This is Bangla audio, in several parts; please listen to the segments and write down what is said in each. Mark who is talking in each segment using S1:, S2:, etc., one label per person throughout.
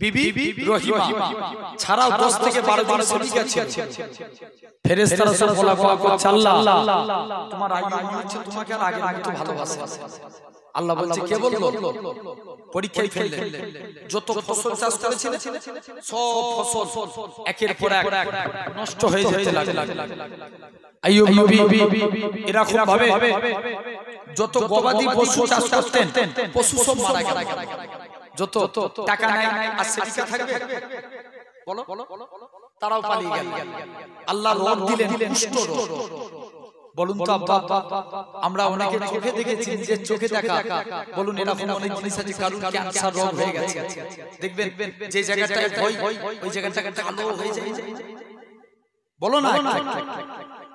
S1: বিবি ছাড়াও 10 থেকে 12 জন সৈনিক আছে যত এরকম ভাবে যত গবাদি পশু চাষ করতেন পশু সব মারা গেল যত টাকা নাই আর সেদিকা থাকবে বলো তারাও পালিয়ে গেল আল্লাহ রোদ দিলেন দুষ্ট রোদ বলুন তো আব্বা আমরা অনেকে চোখে দেখেছি নিজের চোখে দেখা বলুন এরকম অনেক জিনিস আছে কারণ ক্যান্সার রোগ হয়ে গেছে দেখবেন যে জায়গাটায় ভয় ওই জায়গাটাকে আলো হয়ে যায় বলো না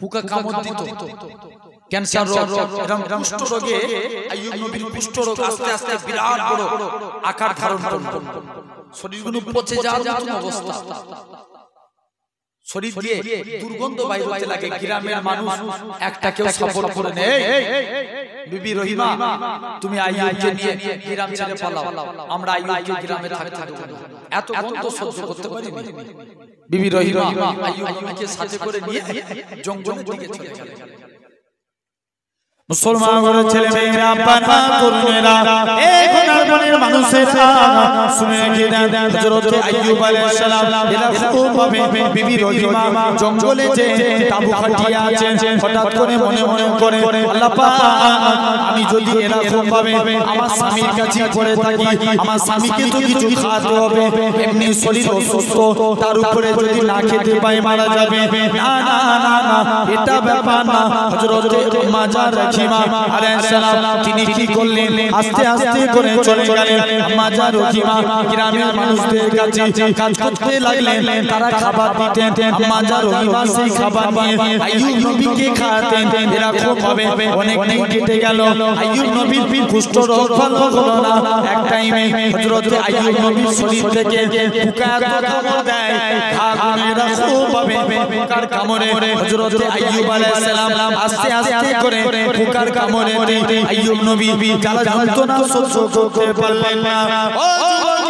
S1: পোকা কামড় দিত ক্যান্সার রোগ এরকম কুষ্ঠ রোগে আইয়ুব নবীর কুষ্ঠ রোগ আস্তে আস্তে বিরাট বড় আকার ধারণ করল শরীরগুলো পচে যাওয়ার মতো অবস্থা শরীর দিয়ে দুর্গন্ধ বাইর হতে লাগে গ্রামের মানুষ একটা কেউ সফর করে নেই বিবি রহিমা তুমি আইয়াকে নিয়ে গ্রাম ছেড়ে পালাও আমরা আইয়াকে গ্রামে থাকতে থাকতে এত সহ্য করতে বিবি রহিমা আইয়াকে সাথে করে নিয়ে দিকে চলে গেল মুসলমান ছেলে মেয়েরা এখন বনের
S2: মানুষেরা
S1: জঙ্গলে হঠাৎ করে মনে মনে করে আমি যদি আমার স্বামীর কাছে পড়ে থাকি আমার স্বামীকে খাওয়াতে হবে এমনি শরীর অসুস্থ তার উপরে যদি না খেতে পাই মারা যাবে এটা ব্যাপার না হযরত মাজা রাখিমা আলাইহিস সালাম তিনি কি করলেন আস্তে আস্তে করে চলে গেলেন মাজা রহিমা গ্রামের মানুষদের কাছে কাজ করতে লাগলেন তারা খাবার দিতেন মাজা রহিমা সেই খাবার নিয়ে আইয়ুব নবীকে খাওয়াতেন এরকম হবে অনেক দিন কেটে গেল আইয়ুব নবীর কুষ্ঠ রোগ ভালো হলো না এক টাইমে হযরত আইয়ুব নবীর শরীর থেকে পোকা তো দেয় ঘাগুনেরা খুব হবে পোকার কামড়ে হযরত আইয়ুব আলাইহিস সালাম আস্তে আস্তে করে পোকার কামড়ে আইয়ুব নবী জ্বালা যন্ত্রণা সহ্য পারলেন না ও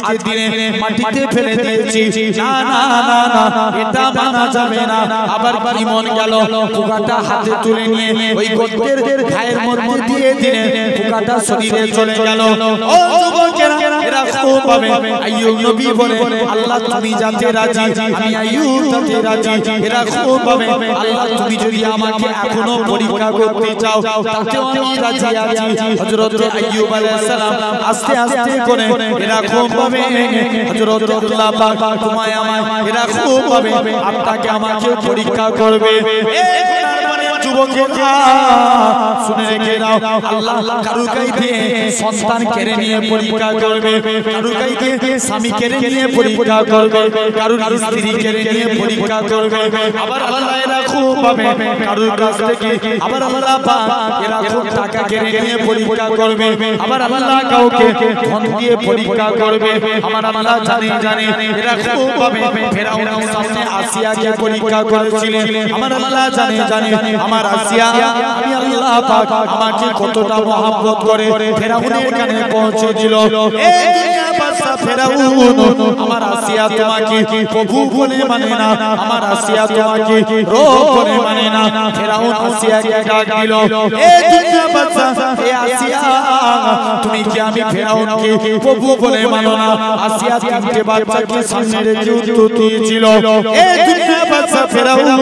S1: আজকে দিনে মাটিতে ফেলে দিয়েছি না না না না এটা মানা যাবে না আবার মন গেল পোকাটা হাতে তুলে নিয়ে ওই গদ্যের খায়ের মধ্যে দিয়ে দিলে পোকাটা শরীরে চলে গেল ও যুবকেরা এরা খুব পাবে আইয়ুব নবী বলে আল্লাহ তুমি জানতে রাজি আমি আইয়ুব জানতে রাজি এরা খুব পাবে আল্লাহ তুমি যদি আমাকে এখনো পরীক্ষা করতে চাও তাতেও আমি রাজি আছি হযরত আইয়ুব আলাইহিস সালাম আস্তে আস্তে করে এরা খুব পাবে হযরত আল্লাহ পাক তোমায় আমায় এরা খুব পাবে আপনাকে আমাকেও পরীক্ষা করবে যুবকেরা শুনে রেখে দাও আল্লাহ কারু কাইতে সন্তান কেড়ে নিয়ে পরীক্ষা করবে কারু কাইতে স্বামী কেড়ে নিয়ে পরীক্ষা করবে কারু কারু স্ত্রী কেড়ে নিয়ে পরীক্ষা করবে আবার আল্লাহ এরা খুব পাবে কারু কাছ থেকে আবার আল্লাহ পাক এরা খুব টাকা কেড়ে নিয়ে পরীক্ষা করবে আবার আল্লাহ কাউকে ধন দিয়ে পরীক্ষা করবে আমার আল্লাহ জানে জানে এরা খুব পাবে ফেরাউনের সামনে আসিয়াকে পরীক্ষা করেছিলেন আমার আল্লাহ জানে জানে আমার আমার আসিয়া আমি আল্লাহ পাক আমাকে কতটা মহব্বত করে ফেরাউনের কানে পৌঁছে দিল এই দুনিয়া ఫిరావ్ను మన అమరాసియా తుమాకి ప్రభు బోలే మనినా అమరాసియా తుమాకి రోహ్ బోలే మనినా ఫిరావ్నుసియాకి డాగ్ దిలో ఏ దున్యా బాజ్జా ఏ ఆసియా తుమి కి ఆమి ఫిరావ్ కి ప్రభు బోలే మనినా ఆసియా కి కేబత్ బాజ్ కి సంనేరే చుత్ తుతీ చిలో ఏ దున్యా బాజ్జా ఫిరావ్ను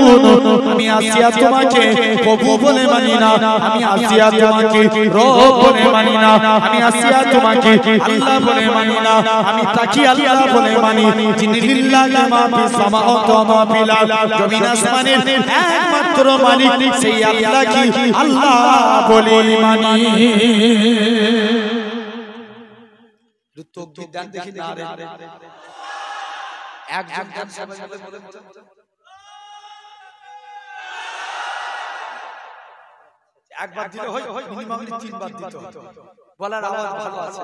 S1: తుమి ఆసియా తుమాకి ప్రభు బోలే మనినా ఆమి ఆసియా తుమాకి రోహ్ బోలే మనినా ఆమి ఆసియా తుమాకి అల్లా బోలే మనినా আমি তাকি আল্লাহ বলে মানি যিনি মা ফিস সামাওয়াতি ওয়া মা ফিল আরদ জমিন আসমানের একমাত্র মালিক সেই আল্লাহ আল্লাহ বলে মানি তকবীর দেন দেখি না রে একজন গান সাহেব বলে একবার দিলে হয় মিনিমাম তিনবার দিতে
S2: বলার আওয়াজ ভালো আছে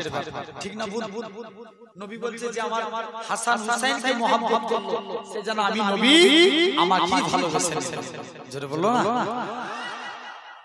S1: ভাগ ঠিক না ভুল নবী বলছে যে আমার হাসান হুসাইনকে মহামহব করলো সে যেন আমি নবী আমাকে ভালোবাসেন জোরে বললো না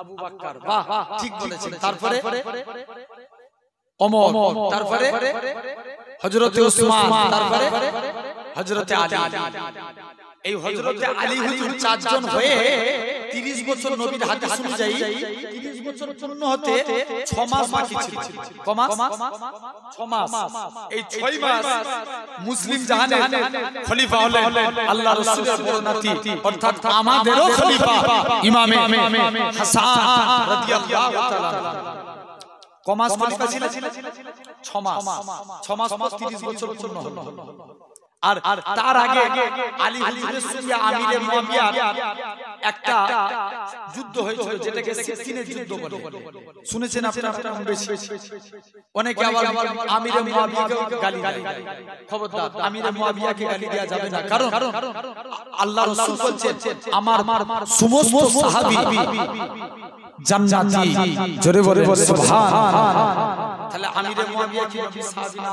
S1: আবু বাক্কার বাহ ঠিক বলেছেন তারপরে ওমর তারপরে হযরতে উসমান তারপরে হযরতে আলী এই হযরত আলী হুজুর চারজন হয়ে 30 বছর নবীর হাদিস অনুযায়ী 30 বছর পূর্ণ হতে 6 মাস বাকি ছিল ক মাস 6 মাস এই 6 মাস মুসলিম জাহানে খলিফা হলেন আল্লাহ রাসূলের বড় নাতি অর্থাৎ আমাদেরও খলিফা ইমামে হাসান রাদিয়াল্লাহু তাআলা ক মাস খলিফা ছিলেন 6 মাস 6 মাস 30 বছর পূর্ণ হলো আর তার আগে আলী হুজুরের
S2: একটা যুদ্ধ হয়েছিল যেটাকে সিফিনের যুদ্ধ বলে শুনেছেন আপনারা বেশি
S1: অনেকে আবার আমিরে মুয়াবিয়াকে গালি দেয় খবরদার আমিরে মুয়াবিয়াকে গালি দেওয়া যাবে না কারণ আল্লাহ রাসূল বলেন আমার সমস্ত সাহাবী জান্নাতি জোরে বলে সুবহান তাহলে আমিরে মুয়াবিয়া সাহাবী না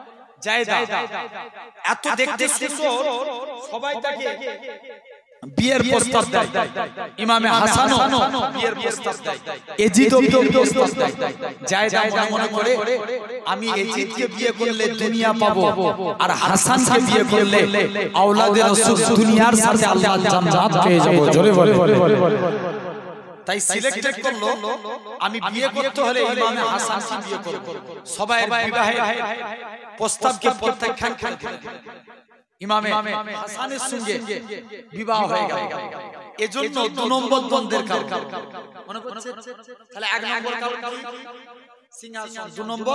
S1: জায়দা এত দেখতে সুন্দর সবাই তাকে বিয়ের প্রস্তাব দেয় ইমামে হাসানও বিয়ের প্রস্তাব দেয় এজিদও বিয়ের প্রস্তাব দেয় জায়দা মনে মনে করে আমি এজিদকে বিয়ে করলে দুনিয়া পাবো আর হাসানকে বিয়ে করলে আওলাদের রাসূল দুনিয়ার সাথে আল্লাহ জান্নাত পেয়ে যাব জোরে বলে তাই সিলেক্টেড করলো আমি বিয়ে করতে হলে ইমামে হাসানকে বিয়ে করব সবাই বিবাহে
S2: প্রস্তাবকে প্রত্যাখ্যান
S1: করে ইমামে হাসানের সঙ্গে বিবাহ হয়ে গেল এজন্য দু নম্বর দ্বন্দ্বের কারণ মনে করছে তাহলে এক নম্বর কারণ সিংহাসন দু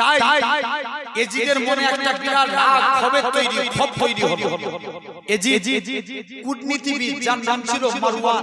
S1: তাই এজিদের মনে একটা বিরাট রাগ ক্ষোভের তৈরি ক্ষোভ কূটনীতিবিদ যার নাম ছিল মারওয়ান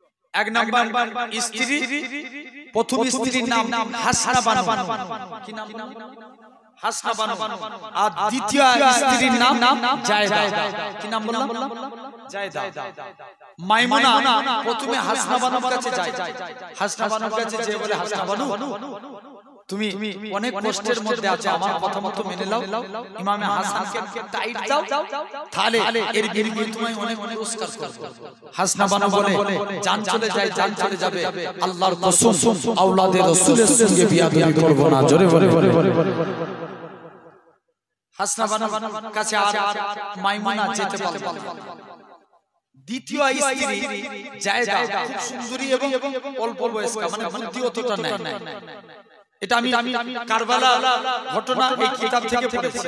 S1: এক নাম্বার স্ত্রী প্রথম স্ত্রীর নাম নাম হাসনা বানাবানো কি নাম হাসনা বানাবানো আর দ্বিতীয় স্ত্রীর নাম নাম জায়দা কি নাম বললাম জায়দা মাইমুনা প্রথমে হাসনা বানাবার কাছে যায় হাসনা বানাবার কাছে যে বলে হাসনা বানু তুমি অনেক কষ্টের মধ্যে আছে আমার কথা মতো মেনে নাও ইমামে হাসানকে টাইট দাও তাহলে এর বিনিময়ে তোমায় অনেক অনেক হাসনা বলে জান চলে যায় জান চলে যাবে আল্লাহর কসম আওলাদে রাসূলের সঙ্গে করব না জোরে বলে হাসনা কাছে আর মাইমুনা যেতে দ্বিতীয় স্ত্রী জায়দা খুব সুন্দরী এবং অল্প মানে বুদ্ধি অতটা এটা আমি কারবালা ঘটনা এই কিতাব থেকে পড়েছি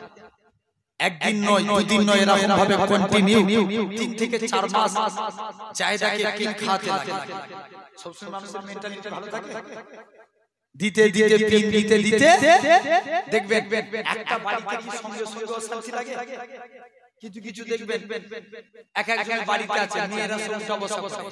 S1: একদিন নয় দুদিন নয় এরকম ভাবে কন্টিনিউ তিন থেকে চার মাস জায়দাকে কিন খাতে লাগে সবসময় মানুষের মেন্টালিটি ভালো থাকে দিতে দিতে পিন দিতে দিতে দেখবেন একটা বাড়িতে কি সঙ্গে সঙ্গে অশান্তি লাগে কিছু কিছু দেখবেন
S2: এক একজন বাড়িতে আছে মেয়েরা সব অবস্থা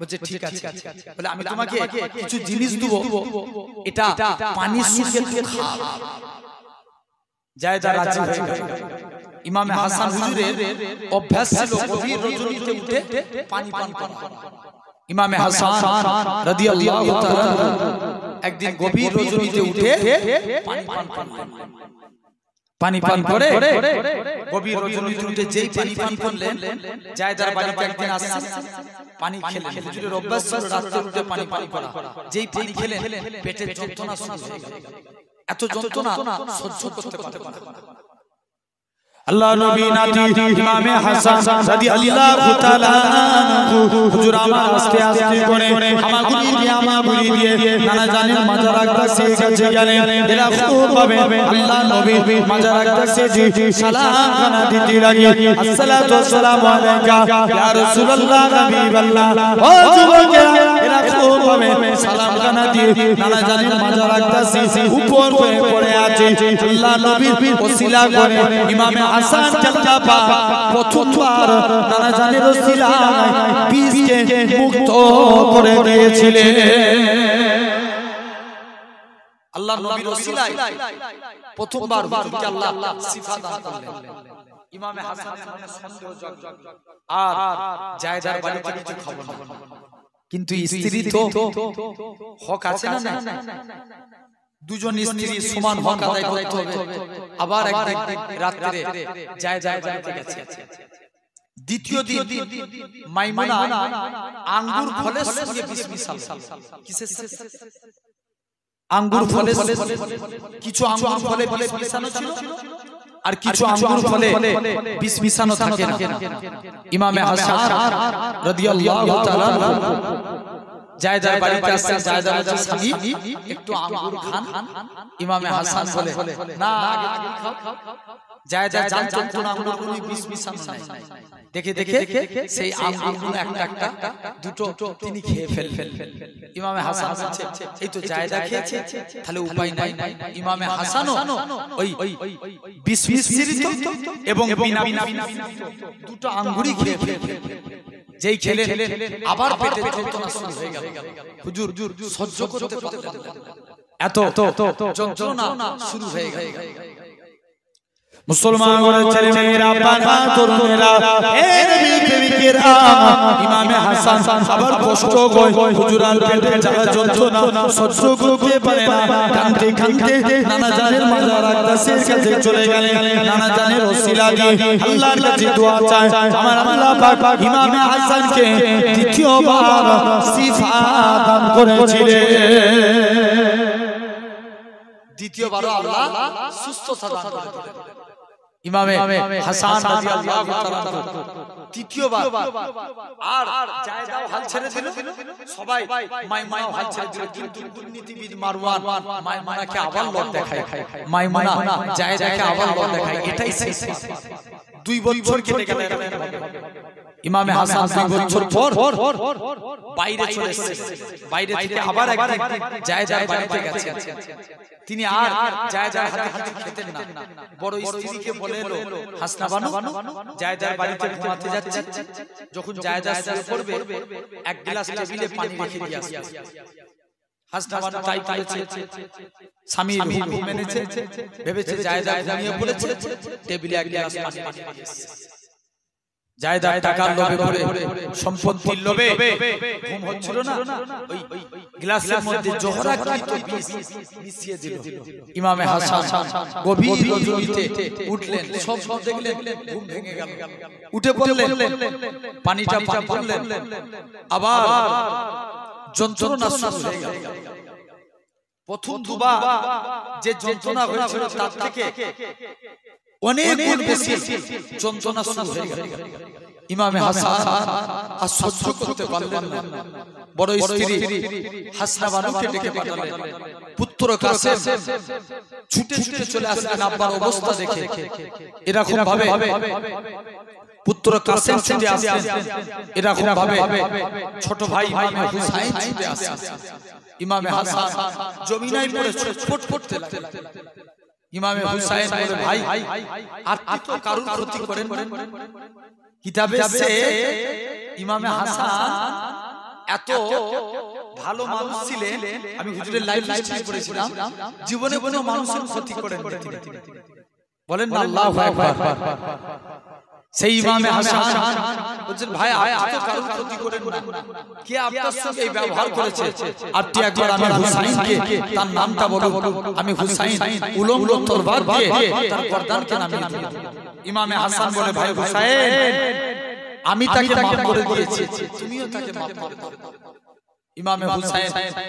S1: বলছে ঠিক আছে বলে আমি তোমাকে কিছু জিনিস এটা রাজি হয়ে ইমামে হাসান হুজুরের অভ্যাস ছিল গভীর রজনীতে উঠে পানি পান করা ইমামে হাসান রাদিয়াল্লাহু তাআলা একদিন গভীর রজনীতে উঠে পানি পান করা পানি পান করে গভীর রজনী জুটে যেই পানি পান করলেন যায় যার বাড়িতে একদিন আসেন পানি খেলেন হুজুরের অভ্যাস ছিল রাত্রে উঠে পানি পান করা যেই পানি খেলেন পেটের যন্ত্রণা শুরু হয়ে গেল এত যন্ত্রণা সহ্য করতে পারতে পারে আল্লাহ নবী নাতি ইমামে হাসান রাদিয়াল্লাহু তাআলা আনহু হুজুর আমার আস্তে আস্তে করে আমাগুলি আমাগুলি দিয়ে নানা জানেন মাজা রাখতে শিখেছে জানেন এরা খুব ভাবে আল্লাহ নবী মাজা রাখতে শিখেছে সালাম খানা দিতে লাগি আসসালাতু ওয়াসসালামু আলাইকা ইয়া রাসূলুল্লাহ হাবিবাল্লাহ ও যুবকেরা এরা খুব ভাবে সালাম খানা দিয়ে নানা জানেন মাজা রাখতে উপর হয়ে পড়ে আছে আল্লাহ নবী ওসিলা করে ইমামে চাচা বাবা প্রথমবার নানা জানে মুক্ত করে দিয়েছিলেন নবীর প্রথমবার আল্লাহ দান করলেন ইমামে সন্দেহ আর জায়দার খবর কিন্তু স্ত্রী তো হক আছে না দুজন স্ত্রী সমান আদায় করতে হবে আবার একদিন রাত্রে যায় যায় যায় গেছে দ্বিতীয় দিন আঙ্গুর সঙ্গে বিসমিসাল কিসের আঙ্গুর ফলে কিছু আঙ্গুর ফলে ফলে মিশানো ছিল আর কিছু আঙ্গুর ফলে বিষ থাকে না ইমামে হাসান
S2: রাদিয়াল্লাহু তাআলা
S1: যায় যায় বাড়িতে আসছেন যায় যায় বলছেন স্বামী একটু আঙ্গুর খান ইমামে হাসান বলে না
S2: যায় যায় যান চন্দ্র আঙ্গুর কোনো
S1: বিষ মিশানো নাই
S2: দেখে দেখে সেই আঙ্গুর একটা একটা
S1: দুটো তিনি খেয়ে ফেল ফেল ইমামে হাসান বলছে এই তো যায় যায় খেয়েছে তাহলে উপায় নাই ইমামে হাসানও ওই বিষ মিশ্রিত এবং বিনা দুটো আঙ্গুরই খেয়ে ফেল যেই খেলে আবার পেটে যন্ত্রণা শুরু হয়ে গেল হুজুর সহ্য করতে এত যন্ত্রণা শুরু হয়ে গেল মুসলমান ছেলে মেয়েরা বাবা তরুণেরা এর ইমামে হাসান কষ্ট কই হুজুরান পেটে জ্বালা সহ্য করতে পারে না নানা জানের কাছে চলে গেলে নানা জানের ওসিলা দিয়ে আল্লাহর কাছে দোয়া চায় আমার আল্লাহ পাক ইমামে হাসানকে দ্বিতীয়বার সিফা দান করেছিলেন আল্লাহ সুস্থ সাধন ইমামে হাসান রাদিয়াল্লাহু তাআলা তৃতীয়বার আর জায়দাও হাল ছেড়ে দিল সবাই মাইমুনা হাল ছেড়ে দিল কিন্তু দুর্নীতিবিদ মারওয়ান মাইমুনাকে আবার লোভ দেখায় মাইমুনা জায়দাকে আবার লোভ দেখায় এটাই দুই বছর কেটে গেল ইমামে হাসান দুই বছর পর বাইরে চলে বাইরে থেকে আবার বাড়িতে গেছে
S2: তিনি আর হাতে হাতে খেতেন না বড় স্ত্রীকে হাসনা বানু বাড়িতে ঘুমাতে যাচ্ছে
S1: যখন যায় এক গ্লাস টেবিলে পানি রেখে দিয়ে আসে হাসনা বানু তাই করেছে স্বামী মেনেছে ভেবেছে যায় ঘুমিয়ে বলেছে টেবিলে এক গ্লাস পানি দিয়ে জায়দার টাকার লোভে পড়ে সম্পত্তির লোভে ঘুম হচ্ছিল না ওই গ্লাসের মধ্যে মিশিয়ে দিল ইমামে হাসান গভীর উঠলেন সব সব দেখলেন ঘুম ভেঙে গেল উঠে পানিটা পান করলেন আবার যন্ত্রণা শুরু হয়ে গেল প্রথম দুবার যে যন্ত্রণা হয়েছিল তার থেকে
S2: অনেক গুণ বেশি যন্ত্রণা শুরু হয়ে গেল ইমামে হাসান আর সহ্য করতে পারলেন না বড় স্ত্রী হাসনা বানুকে ডেকে পাঠালেন পুত্র কাছে ছুটে ছুটে চলে আসলেন আব্বার অবস্থা দেখে এরকম ভাবে
S1: পুত্র কাসেম ছুটে আসলেন এরকম ভাবে ছোট ভাই ইমামে হুসাইন ছুটে আসলেন
S2: ইমামে হাসান জমিনায় পড়ে ছটফট করতে ইমামে হুসাইন বলে ভাই আর তো ক্ষতি করেন কিতাবে সে
S1: ইমামে হাসান এত ভালো মানুষ ছিলেন আমি হুজুরের লাইফ স্টাইল করেছিলাম জীবনে কোনো মানুষের ক্ষতি করেন
S2: বলেন আল্লাহু আকবার
S1: সেই ইমামে হাসান বলছেন ভাই আপনি তো ক্ষতি করেন না কে আপনার এই ব্যবহার করেছে একবার আমার হুসাইনকে তার নামটা বলো আমি হুসাইন উলঙ্গ তরবার দিয়ে তার গর্দানকে নামিয়ে দিলাম ইমামে হাসান বলে ভাই হুসাইন আমি তাকে মাফ করে দিয়েছি তুমিও তাকে মাফ করে ইমামে হুসাইন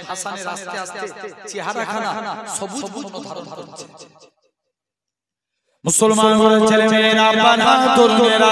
S1: হাসানের আস্তে আস্তে চেহারাখানা সবুজ ধারণ করছে মুসলমান ছেলে মেয়েরা বানা তরুণেরা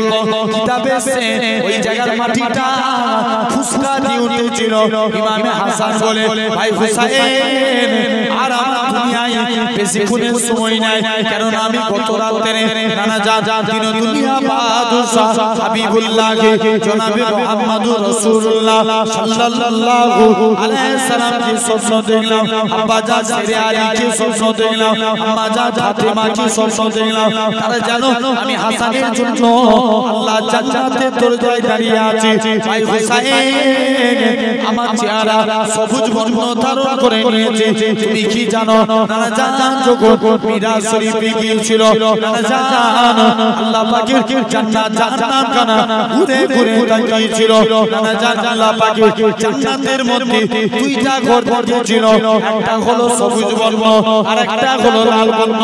S1: কিতাবে সে ওই জায়গার মাটিটা ফুসকা
S2: দিয়ে উঠেছিল
S1: ইমামে হাসান বলে ভাই হুসাইন আর
S2: আমার দুনিয়ায়
S1: বেশিক্ষণের সময় নাই কারণ আমি গত রাতে নানা যা যা দিন দুনিয়া বাহাদুর শাহ হাবিবুল্লাহ জনাবে মুহাম্মদুর রাসূলুল্লাহ সাল্লাল্লাহু আলাইহি সাল্লাম কি স্বপ্ন দেখলাম আব্বা যা শেরে আলী কি স্বপ্ন দেখলাম আম্মা যা ফাতেমা কি স্বপ্ন দেখলাম তারা জানো আমি হাসানের জন্য আল্লাহ জান্নাতে তোর জয় দাঁড়িয়ে আছে ভাই হুসাইন আমার চেহারা সবুজ বর্ণ ধারণ করে নিয়েছে তুমি কি জানো নানা জান যখন মিরাজ শরীফে গিয়েছিল নানা আল্লাহ পাকের জান্নাত জান্নাত কানা ঘুরে ঘুরে তাকিয়েছিল নানা আল্লাহ পাকের জান্নাতের মধ্যে দুইটা ঘর ছিল একটা হলো সবুজ বর্ণ আর একটা হলো লাল বর্ণ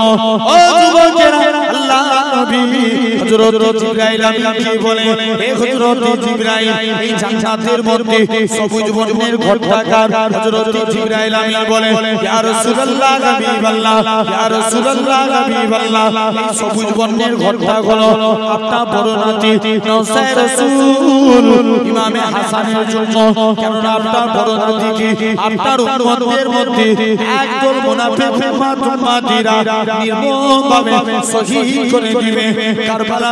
S1: ও যুবকেরা আল্লাহ নবী হযরত জিবরাইল জিবরাইল বলে হে হযরত জিবরাইল এই মধ্যে সবুজ বর্ণের ঘটকার হযরত জিবরাইল আমিন বলে ইয়া রাসূলুল্লাহ হাবিবাল্লাহ ইয়া রাসূলুল্লাহ হাবিবাল্লাহ এই সবুজ বর্ণের ঘটকা হলো আপনার বড় নাতি নওসাই রাসূল ইমামে মধ্যে একদল নির্মমভাবে শহীদ করে দিবে কারবালা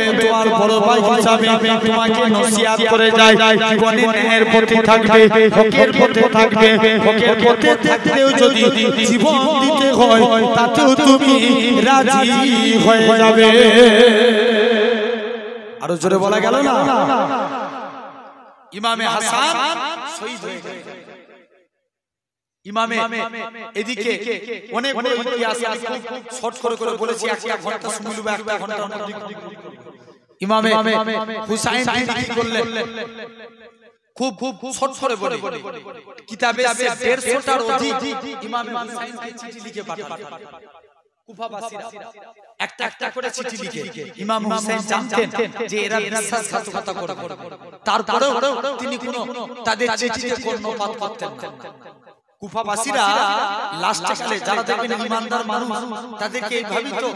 S1: বড় ভাই হিসাবে তোমাকে নসিহত করে যাই জীবনে ন্যায়ের থাকবে হকের থাকবে হকের থাকতেও যদি জীবন দিতে হয় তাতেও তুমি রাজি হয়ে যাবে আরো জোরে বলা গেল না ইমামে হাসান শহীদ হয়ে ইমামে এদিকে অনেক অনেক শর্ট করে করে বলেছি একটা ঘন্টা ঘন্টা ইমামে হুসাইন কি করলেন খুব খুব ছোট করে বলে কিতাবে আছে টার অধিক ইমামে হুসাইন চিঠি লিখে চিঠি লিখে ইমাম হুসাইন তিনি কোনো তাদের যারা দেখবেন ইমানদার মানুষ তাদেরকে এইভাবেই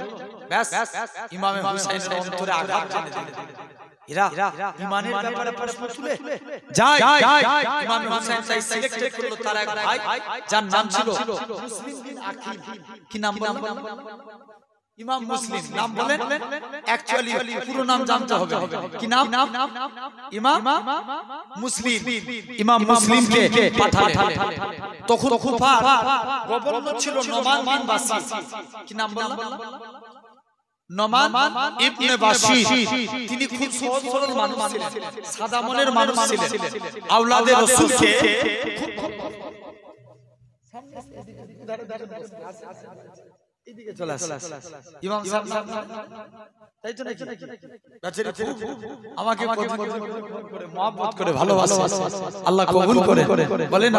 S1: ব্যাস ইমামে হুসাইনের অন্তরে আঘাত জেনে দিলেন নাম ছিল মুসলিম কি নাম নাম নাম ইমাম মুসলিম ইমাম মুসলিমকে পাঠালেন তখন খুফা গভর্নর ছিল ইমাম আমাকে করে আল্লাহ কবুল করে বলেন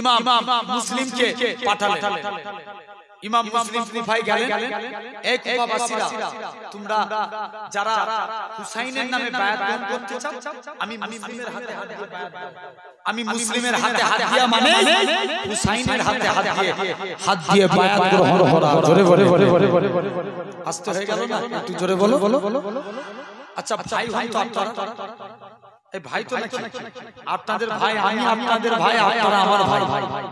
S1: ইমাম মুসলিমকে পাঠালে ইমাম মুসলিম গেলেন তোমরা যারা হুসাইনের নামে বায়াত গ্রহণ করতে চাও আমি মুসলিমের হাতে হাত দিয়ে আমি মুসলিমের হাতে হাত দিয়া মানে হুসাইনের হাতে হাত দিয়ে হাত দিয়ে বায়াত গ্রহণ করা জোরে আস্তে হয়ে গেল না একটু জোরে বলো আচ্ছা, আচ্ছা ভাই ভাই তো আপনারা এই ভাই তো নাকি আপনাদের ভাই আমি আপনাদের ভাই আপনারা আমার ভাই ভাই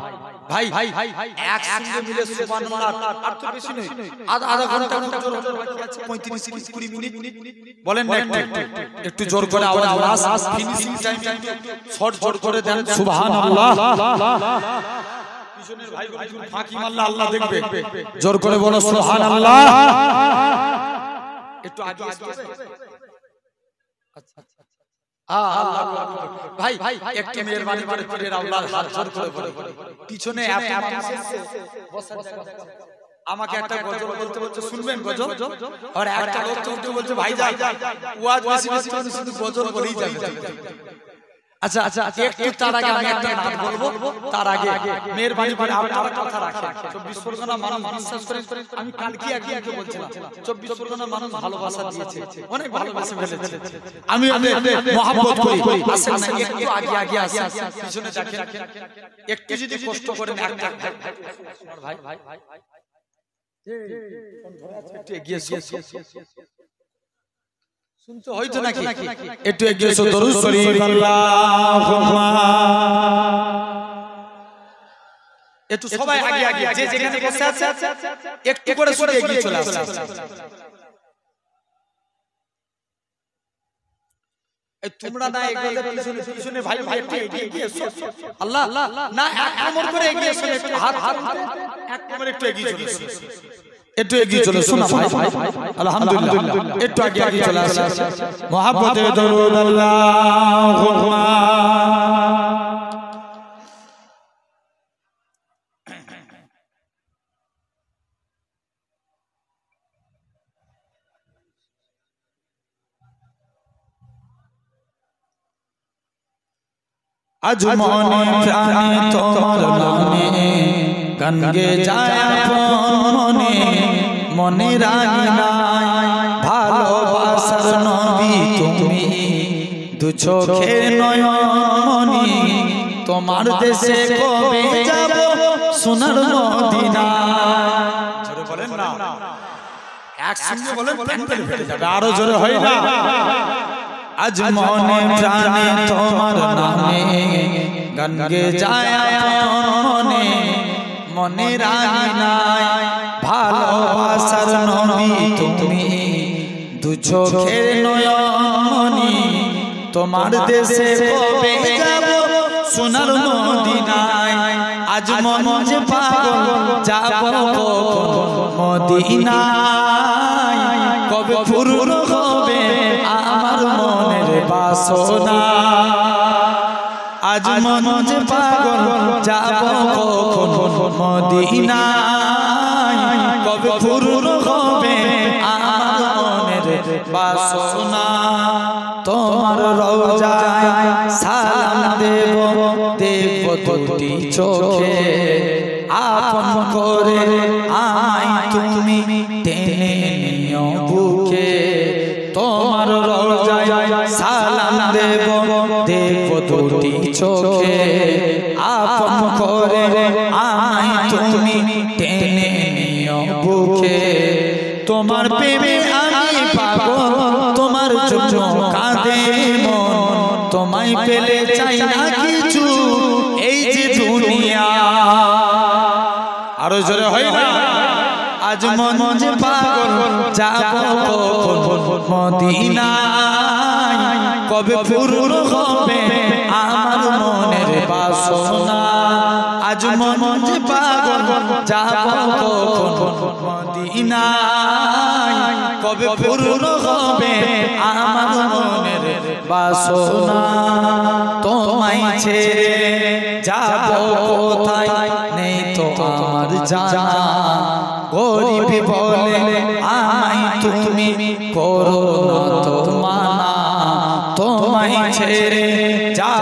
S1: ভাই ভাই একসঙ্গে মিলে সুবহানাল্লাহ জোর জোর বাকি আছে 35 20 মিনিট না একটু একটু জোর করে জোর করে দেন সুবহানাল্লাহ পিছনের ভাইগুলো ফাঁকি মারলে আল্লাহ দেখবে বলো সুবহানাল্লাহ একটু আগে ভাই ভাই একটু মেহরবানি করে পীরের আল্লাহর করে বলি পিছনে আমাকে একটা বলতে বলতে শুনবেন গজল আর একটা লোক বলছে ভাই যাই ওয়াজ বেশি বেশি শুধু গজল বলেই যাবে আচ্ছা আচ্ছা, আচ্ছা একটু তার আগে আমি একটা নাম বলবো তার আগে মেয়ের বাড়ি বাড়ি আপনারা কথা রাখেন চব্বিশ পরগনা মানুষ বিশ্বাস করেন আমি কালকে আগে আগে বলছিলাম চব্বিশ পরগনা মানুষ ভালোবাসা দিয়েছে অনেক ভালোবাসা ফেলেছে আমি মহাব্বত করি আসেন একটু আগে আগে আসেন পিছনে দেখেন একটু যদি কষ্ট করেন একটা ভাই ভাই ভাই এগিয়ে একটু এগিয়ে এসো দরুদ একটু সবাই আগে আগে যে যেখানে বসে না ভাই ভাই ভাই এগিয়ে এসো আল্লাহ না এক নম্বর করে এগিয়ে এসো হাত হাত এক নম্বর একটু এগিয়ে একটু এগিয়ে চলে শোনা ভাই আলহামদুলিল্লাহ একটু আগে আগে চলে আসে মহাপতে দরুদ আজ মনে প্রাণে তোমার নামে গান গে যায় মনে মনে ভালোবাসার নবী তুমি দু চোখে নয়নি তোমার দেশে কবে যাব সোনার মদিনা
S2: আজ মনে তোমার
S1: নামে গঙ্গে যায় মনে রানায় ভালোবাসার নবী তুমি দু চোখের নয়নি তোমার দেশে কবে যাব সোনার মদিনায় আজ মন যে পাগল যাব মদিনায় কবে ফুরুর হবে
S2: আমার মনের
S1: বাসনা আজ মন যে পাগল যাব কখন
S2: মদিনায়
S1: কবে পূর্ণ হবে
S2: আমার মনের
S1: বাসনা তোমার রোজায় সালাম দেব দেব দুটি চোখে আপন করে আমায় তুমি টেনে বুকে তোমার রোজায় সালাম দেব দেব দুটি চোখে পেলে চাই না কিছু এই যে দুনিয়া আরো জোরে হয় না আজ মন যে পাগল যাব মদিনায় কবে পূর্ণ হবে আমার মনের বাসনা আজ মন যে পাগল যাব মদিনায় কবে পূর্ণ হবে আমার মনের বাসো না তোমায় ছেড়ে যাব কোথায় নেই তো আমার জানা গরিব বলে আমায় তুমি করো তো মানা তোমায় ছেড়ে যাব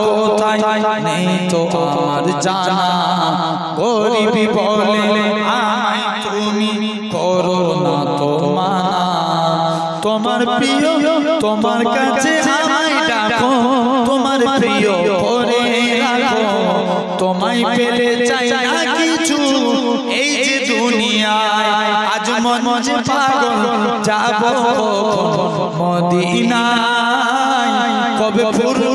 S1: কোথায় নেই তো আমার জানা গরিব বলে আমায় তুমি করো না তো মানা তোমার প্রিয় তোমার কাছে আমায় ডাকো তোমার প্রিয় করে রাখো
S2: তোমায় পেলে চাই না কিছু
S1: এই যে দুনিয়ায় আজ মন মনে পাগল যাব মদিনায় কবে ফুরবে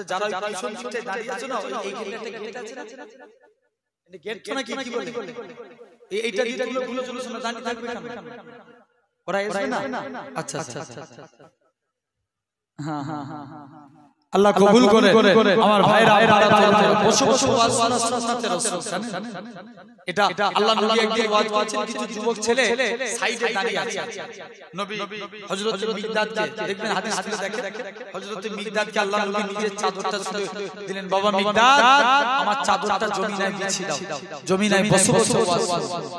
S1: আচ্ছা যারা যারা শুনছে না এই গেটটা গেট আছে না গেট গুলো গুলো চলো শোনা দাঁড়িয়ে থাকবে কেন ওরা না আচ্ছা আচ্ছা আচ্ছা।,
S2: আচ্ছা আচ্ছা আচ্ছা হ্যাঁ হ্যাঁ হ্যাঁ হ্যাঁ, হ্যাঁ।
S1: আল্লাহ কবুল করে আমার ভাইরা ভাইরা বসে বসে ওয়াজ শোনা সুন্নাতে রাসূল এটা আল্লাহ নবী একদিন ওয়াজ আছেন কিছু যুবক ছেলে সাইডে দাঁড়িয়ে আছে নবী হযরত মিকদাদকে দেখবেন হাদিস হাদিস দেখেন হযরত কে আল্লাহ নবী নিজের চাদরটা শুধু দিলেন বাবা মিকদাদ আমার চাদরটা জমিনায় বিছিয়ে দাও জমিনায় বসে বসে ওয়াজ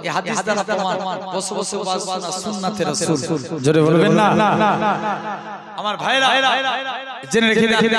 S1: এই হাদিস দ্বারা প্রমাণ বসে বসে ওয়াজ শোনা সুন্নতে রাসূল জোরে বলবেন না আমার ভাইরা জেনে রেখে রেখে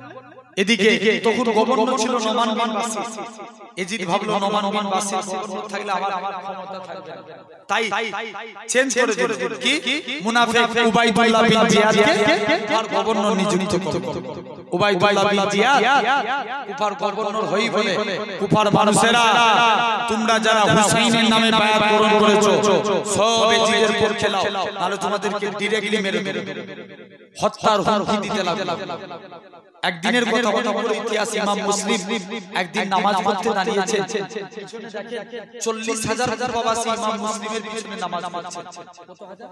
S1: এদিকে তখন গভর্নর ছিল নমান বিন এজিদ ভাবলো নমান বিন গভর্নর থাকলে ক্ষমতা থাকবে তাই চেঞ্জ করে দিল কি মুনাফিক উবাইদুল্লাহ বিন জিয়াদকে আর গভর্নর নিযুক্ত করল উবাইদুল্লাহ বিন জিয়াদ কুফার গভর্নর হই বলে কুফার মানুষেরা তোমরা যারা হুসাইনের নামে বায়াত গ্রহণ করেছো সব এজিদের পক্ষে নাও তাহলে তোমাদেরকে মেরে মেরে হত্যার হুমকি একদিনের কথা কথা বলে একদিন নামাজ পড়তে দাঁড়িয়েছে পিছনে দেখেন 40000 হাজার বাবা ইমাম মুসলিমের পিছনে নামাজ পড়ছে কত হাজার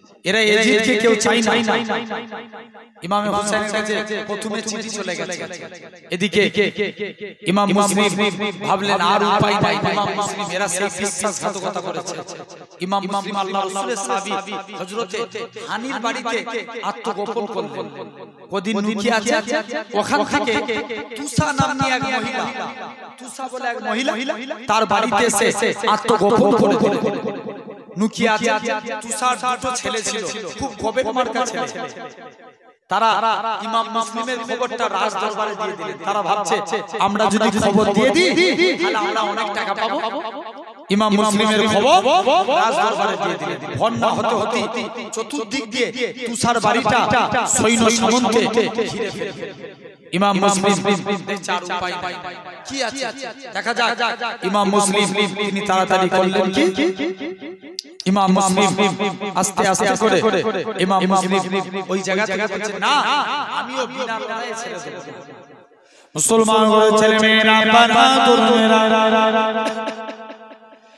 S1: এরা এজিদকে কেউ চাই না
S2: ইমাম কাছে প্রথমে চিঠি চলে গেছে এদিকে ইমাম মুসলিম ভাবলেন আর উপায় নাই ইমাম মুসলিম এরা সেই বিশ্বাসঘাতকতা করেছে ইমাম মুসলিম রাসূলের সাহাবী হযরতে হানির বাড়িতে
S1: আত্মগোপন করলেন কদিন আছে ওখান থেকে তুসা এক মহিলা তুসা বলে এক মহিলা তার বাড়িতে এসে আত্মগোপন করে নুকিয়া তুষার দুটো ছেলে ছিল খুব তারা ইমাম মুসলিমের খবরটা রাজ দরবারে দিয়ে দিলেন তারা ভাবছে আমরা যদি খবর দিয়ে দিই তাহলে আমরা অনেক টাকা পাবো ইমাম মুসলিমের খবর রাজ দরবারে দিয়ে দিলেন হতে হতে চতুর্দিক দিয়ে তুষার বাড়িটা সৈন্য সামন্তে ঘিরে ফেলে ইমাম ইমাম মুসলিম তিনি তাড়াতাড়ি করলেন কি ইমাম মুসলিম আস্তে আস্তে করে ইমাম মুসলিম ওই জায়গা না আমিও মুসলমান ছেলে মেয়েরা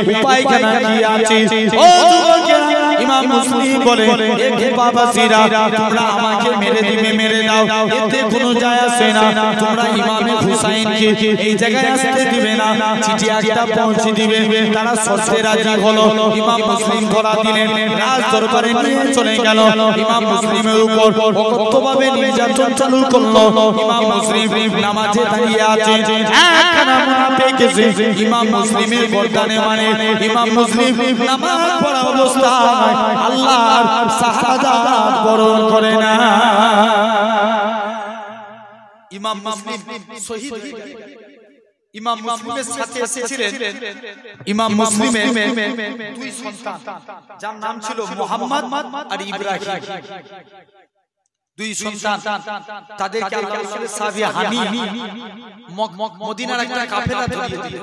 S1: उपाय क्या नाम है आप चीज ओ ইমাম মুসলিম বলে একে বাবা সিরা তোমরা আমাকে মেরে দিবে মেরে দাও এতে কোনো যায় আসে না তোমরা ইমাম হুসাইন কে এই জায়গায় আসতে দিবে না চিঠি একটা পৌঁছে দিবে তারা সস্তে রাজি হলো ইমাম মুসলিম ধরা দিলেন রাজ দরবারে নিয়ে চলে গেল ইমাম মুসলিমের উপর অকথ্যভাবে নির্যাতন চালু করলো ইমাম মুসলিম নামাজে দাঁড়িয়ে আছে একখানা মুনাফিক এসে ইমাম মুসলিমের গর্দানে মানে ইমাম মুসলিম নামাজ পড়া অবস্থা আল্লাহর শাহাদাত বরণ করে না ইমাম মুসলিম শহীদ ইমাম মুসলিমের সাথে এসেছিলেন ইমাম মুসলিমের দুই সন্তান যার নাম ছিল মোহাম্মদ আর ইব্রাহিম দুই সন্তান তাদেরকে আল্লাহ রাসূলের সাহাবী হানি মদিনার একটা কাফেলা ধরিয়ে দিলেন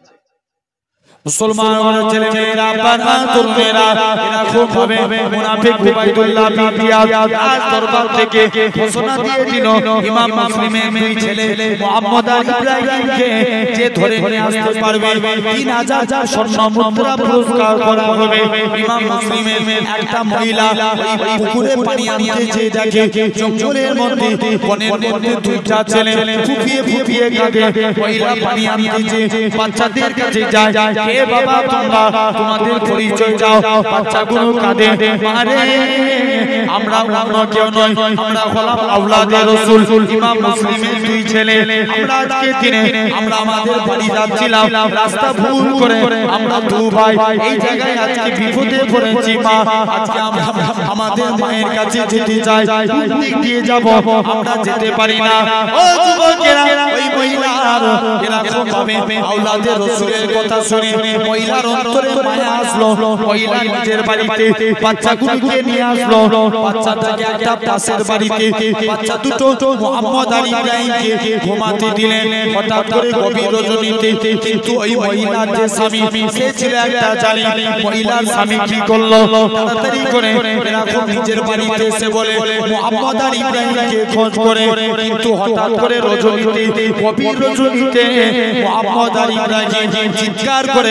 S1: মুসলমান আমার ছেলে মেয়েরা বানা তরুণেরা এরা খুব হবে মুনাফিক উবাইদুল্লাহ বিবিয়া আজ দরবার থেকে ঘোষণা দিয়ে দিল ইমাম মুসলিমের দুই ছেলে মুহাম্মদ আর ইব্রাহিমকে যে ধরে নিয়ে আসতে পারবে 3000 স্বর্ণ মুদ্রা পুরস্কার করা হবে ইমাম মুসলিমের একটা মহিলা ওই পুকুরে পানি আনতে যে দেখে জঙ্গলের মধ্যে বনের মধ্যে দুইটা ছেলে ফুপিয়ে ফুপিয়ে কাঁদে মহিলা পানি আনতে যে বাচ্চাদের কাছে যায় বাবা তোমরা তোমাদের পরিচয় যাও বাচ্চাগুলো কাঁদে আরে আমরা কেউ নয় আমরা হলাম আউলাদে রাসূল ইমাম মুসলিমের দুই ছেলে আমরা আজকে দিনে আমরা আমাদের বাড়ি যাচ্ছিলাম রাস্তা ভুল করে আমরা দু ভাই এই জায়গায় আজকে বিপদে পড়েছি মা আজকে আমাদের মায়ের কাছে যেতে চাই দিক দিয়ে যাব আমরা যেতে পারি না ও যুবকেরা ওই মহিলা এরা ভাবে আউলাদে রাসূলের কথা শুনে মহিলার অন্তরে মায়া আসলো মহিলা নিজের বাড়িতে নিয়ে আসলো বাচ্চাটাকে একটা পাশের বাড়িতে বাচ্চা দুটো মোহাম্মদ আলী ঘুমাতে দিলেন হঠাৎ করে কবি রজনীতে কিন্তু ওই মহিলার যে স্বামী সে ছিল একটা জানি মহিলার স্বামী কি করলো তাড়াতাড়ি করে এরকম নিজের বাড়িতে এসে বলে মোহাম্মদ আলী খোঁজ করে কিন্তু হঠাৎ করে রজনীতে গভীর রজনীতে মোহাম্মদ আলী চিৎকার করে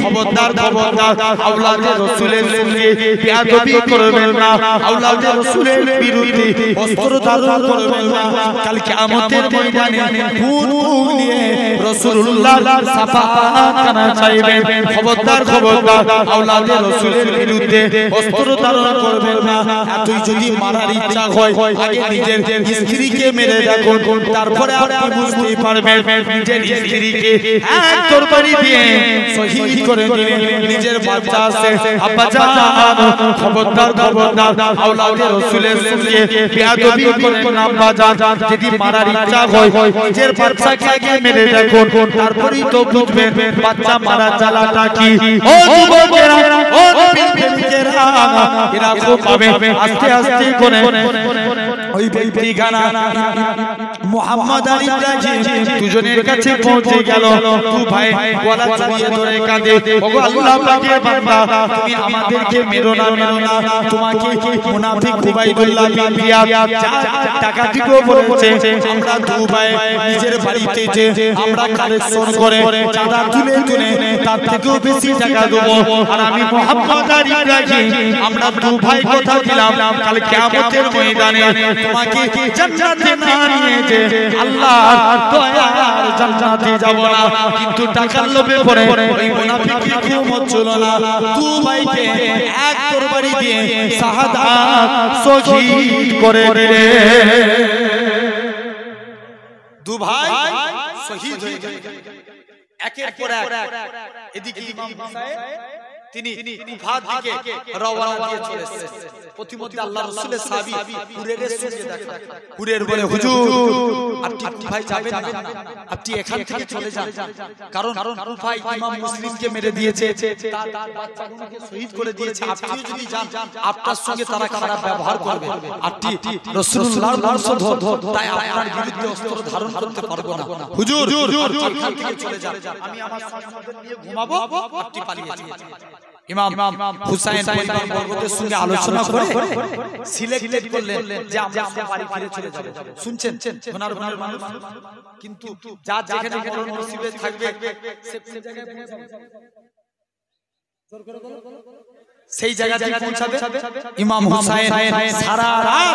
S1: খবরদার খবরদার আওলাদে রসুলের সঙ্গে বেয়াদবি করবেন না আওলাদে রসুলের বিরুদ্ধে অস্ত্র ধারণ করবেন না কাল কিয়ামতের ময়দানে খুন নিয়ে রাসূলুল্লাহ সাফা করা চাইবে খবরদার খবরদার আওলাদে রসুলের বিরুদ্ধে অস্ত্র ধারণ করবেন না তুই যদি মারার ইচ্ছা হয় আগে নিজের স্ত্রীকে মেরে দেখো তারপরে আপনি বুঝতে পারবেন নিজের স্ত্রীকে এক তরবারি দিয়ে হিট করে নিজের বাচ্চা আছে আব্বা জান খবরদার খবরদার আওলাদে রাসূলের সঙ্গে বেয়াদবি করেন না আব্বা জান যদি মারার ইচ্ছা হয় নিজের বাচ্চাকে আগে মেরে দেখুন তারপরেই তো বুঝবেন বাচ্চা মারা জ্বালাটা কি ও যুবকেরা
S2: ও প্রেমিকেরা এরা খুব আস্তে আস্তে করে ওই
S1: মোহাম্মদ আলী রাজি দুজনের কাছে পৌঁছে গেল তু ভাই গলা ধরে কাঁদে আল্লাহ পাকের বান্দা তুমি আমাদেরকে মেরো না মেরো না তোমাকে মুনাফিক বিয়া টাকা আমরা দু ভাই নিজের বাড়িতে যে আমরা কালেকশন করে চাঁদা তুলে তুলে তার থেকেও বেশি টাকা আর আমি মোহাম্মদ আলী রাজি আমরা দু ভাই কথা দিলাম কাল কিয়ামতের ময়দানে তোমাকে জান্নাতে না নিয়ে যে আল্লাহর দয়ার জান্নাতে যাব না কিন্তু টাকার লোভে পড়ে ওই মুনাফিকি ঘুম হচ্ছিল না দু এক তরবারি দিয়ে শাহাদাত শহীদ করে দিলে দু ভাই শহীদ হয়ে গেল একের পর এক এদিকে ইমাম সাহেব তিনি আল্লাহ বলে আপনি এখান থেকে চলে যান কারণ ইমাম মুসলিমকে মেরে দিয়েছে শহীদ করে দিয়েছে আপনার সঙ্গে তারা খারাপ ব্যবহার করবে হুজুর আমি আমার নিয়ে ঘুমাবো আপনি পালিয়ে যান ইমাম হুসাইন পরিবার সঙ্গে আলোচনা করে সিলেক্টেড করলেন যে আমরা বাড়ি ফিরে চলে যাব শুনছেন সোনার সোনার মানুষ কিন্তু যা যেখানে যেখানে নসিবে থাকবে সে কোন জায়গায় পৌঁছাবে জোর করে বলো সেই জায়গাতে পৌঁছাবে ইমাম হুসাইন সারা রাত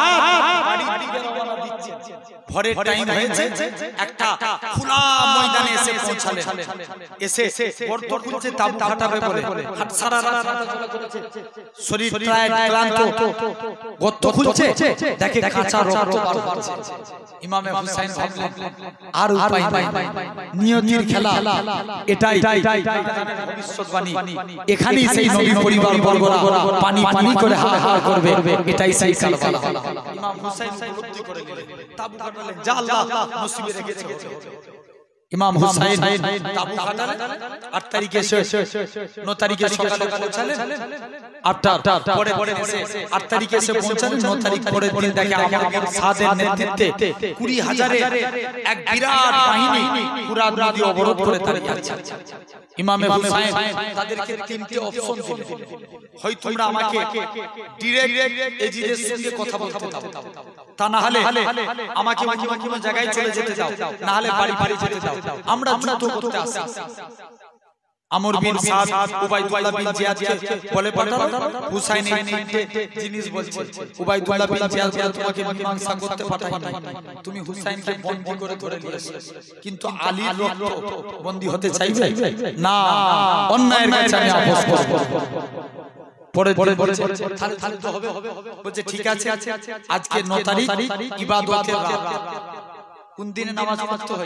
S1: টাইম হয়েছে একটা খোলা ময়দানে এসে পৌঁছালেন এসে তাপ হাত সারা রাত শরীর প্রায় ক্লান্ত দেখে কাঁচা রক্ত বার হচ্ছে ইমামে আর উপায় নাই নিয়তির খেলা এটাই ভবিষ্যৎবাণী এখানেই সেই নবী পরিবার বর্গ করা পানি পানি করে হাহাকার করবে করে নিলেন তাবু ইমাম হুসাইন তাবু খাটালেন 8 তারিখে শেষ 9 তারিখে সকালে পৌঁছালেন আফটার পরে পরে 8 তারিখে এসে পৌঁছালেন 9 তারিখ পরে দিন দেখে আমাদের সাদের নেতৃত্বে 20 হাজারে এক বিরাট বাহিনী পুরা নদী অবরোধ করে দাঁড়িয়ে আছে ইমাম হুসাইন তাদেরকে তিনটি অপশন দিলেন হয় তোমরা আমাকে ডাইরেক্ট এজিদের সঙ্গে কথা বলতে দাও তা না হলে আমাকে জায়গায় চলে যেতে দাও না হলে বাড়ি বাড়ি যেতে দাও আমরা যুদ্ধ করতে আমর তোমাকে মীমাংসা করতে তুমি কিন্তু আলী রক্ত বন্দী হতে চাইবে না অন্যায় কাছে পরে পরে বলছে ঠিক আছে আজকে 9 তারিখ কোন দিনে নামাজ পড়তে হয়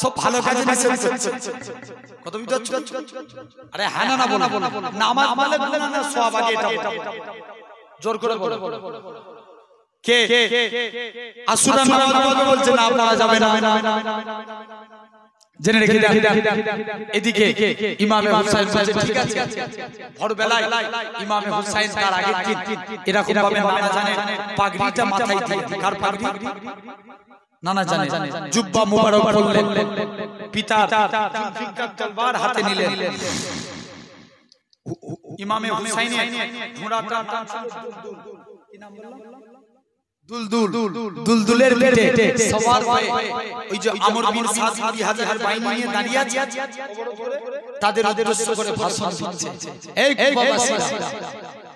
S2: সব ভালো কাজে মিশন
S1: কত মিটার আরে হ্যাঁ না না বলো নামাজ বলে না আগে এটা জোর করে বলো কে
S2: আসুরা নামাজ বলছে না আপনারা যাবেন না
S1: জেনে রেখে এদিকে ইমামে হুসাইন বলছে ঠিক আছে ভোরবেলায় ইমামে হুসাইন তার আগে এরকম ভাবে মানা জানে পাগড়িটা মাথায় দিয়ে কার পাগড়ি নানা জানে জুব্বা মুবারক পরলেন পিতা তলোয়ার হাতে নিলেন ইমামে হুসাইনের ঘোড়াটা কি নাম বললাম
S2: তাদের উদ্দেশ্য করে ভাষণ এই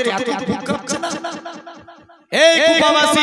S1: এত কাঁপছে না এই কুপাবাসী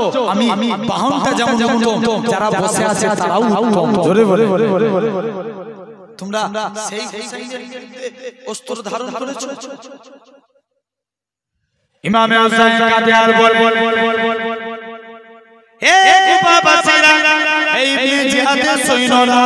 S1: আমি বাহনটা যেমন উত্তম যারা বসে আছে তারাও উত্তম জোরে বলে বলে বলে বলে তোমরা সেই অস্ত্র ধারণ করেছো ইমামে হাসান কাদিয়ার বল বল বল বল
S2: বল বল হে বাবা এই জিহাদের সৈন্যরা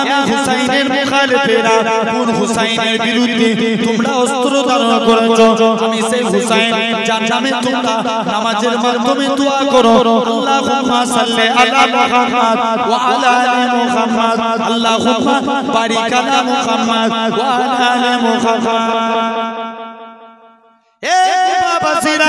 S2: আমি হুসাইনের
S1: মুখালিফেরা
S2: কোন হুসাইনের বিরুদ্ধে তোমরা
S1: অস্ত্র ধারণ করছো আমি সেই হুসাইন যার নামে তোমরা নামাজের মাধ্যমে দোয়া করো আল্লাহুম্মা সাল্লি আলা মুহাম্মাদ ওয়া আলা আলি মুহাম্মাদ
S2: আল্লাহুম্মা বারিক আলা মুহাম্মাদ ওয়া আলা আলি মুহাম্মাদ এ বাবা সিরা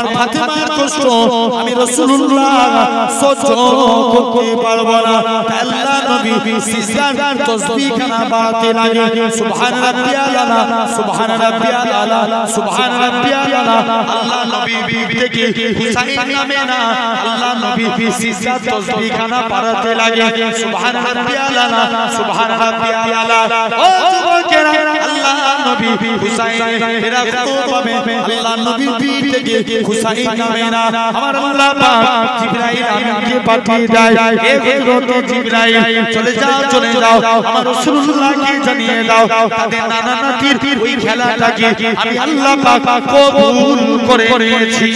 S1: আমার ফাতেমার কষ্ট আমি রাসূলুল্লাহ সহ্য করতে পারবো না আল্লাহ নবী সিজদার তাসবিহ খানা বাতে লাগে সুবহান রাব্বিয়াল আলা সুবহান রাব্বিয়াল আলা সুবহান রাব্বিয়াল আলা আল্লাহ নবী থেকে হুসাইন নামে না আল্লাহ নবী সিজদার তাসবিহ খানা পড়তে লাগে সুবহান রাব্বিয়াল আলা সুবহান রাব্বিয়াল আলা ও যুবকেরা আল্লাহ নবী হুসাইন এরা পাবে আল্লাহ নবী পীর থেকে হুসাইন নামে না আমার আল্লাহ পাক জিবরাইল আমাকে পাঠিয়ে দেয় হে হযরত জিবরাইল চলে যাও চলে যাও আমার রাসূলুল্লাহকে জানিয়ে দাও তাদের নানা নাতির ওই খেলাটাকে আমি আল্লাহ পাক কবুল করে নিয়েছি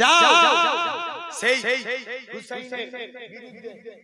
S1: যাও সেই হুসাইনের বিরুদ্ধে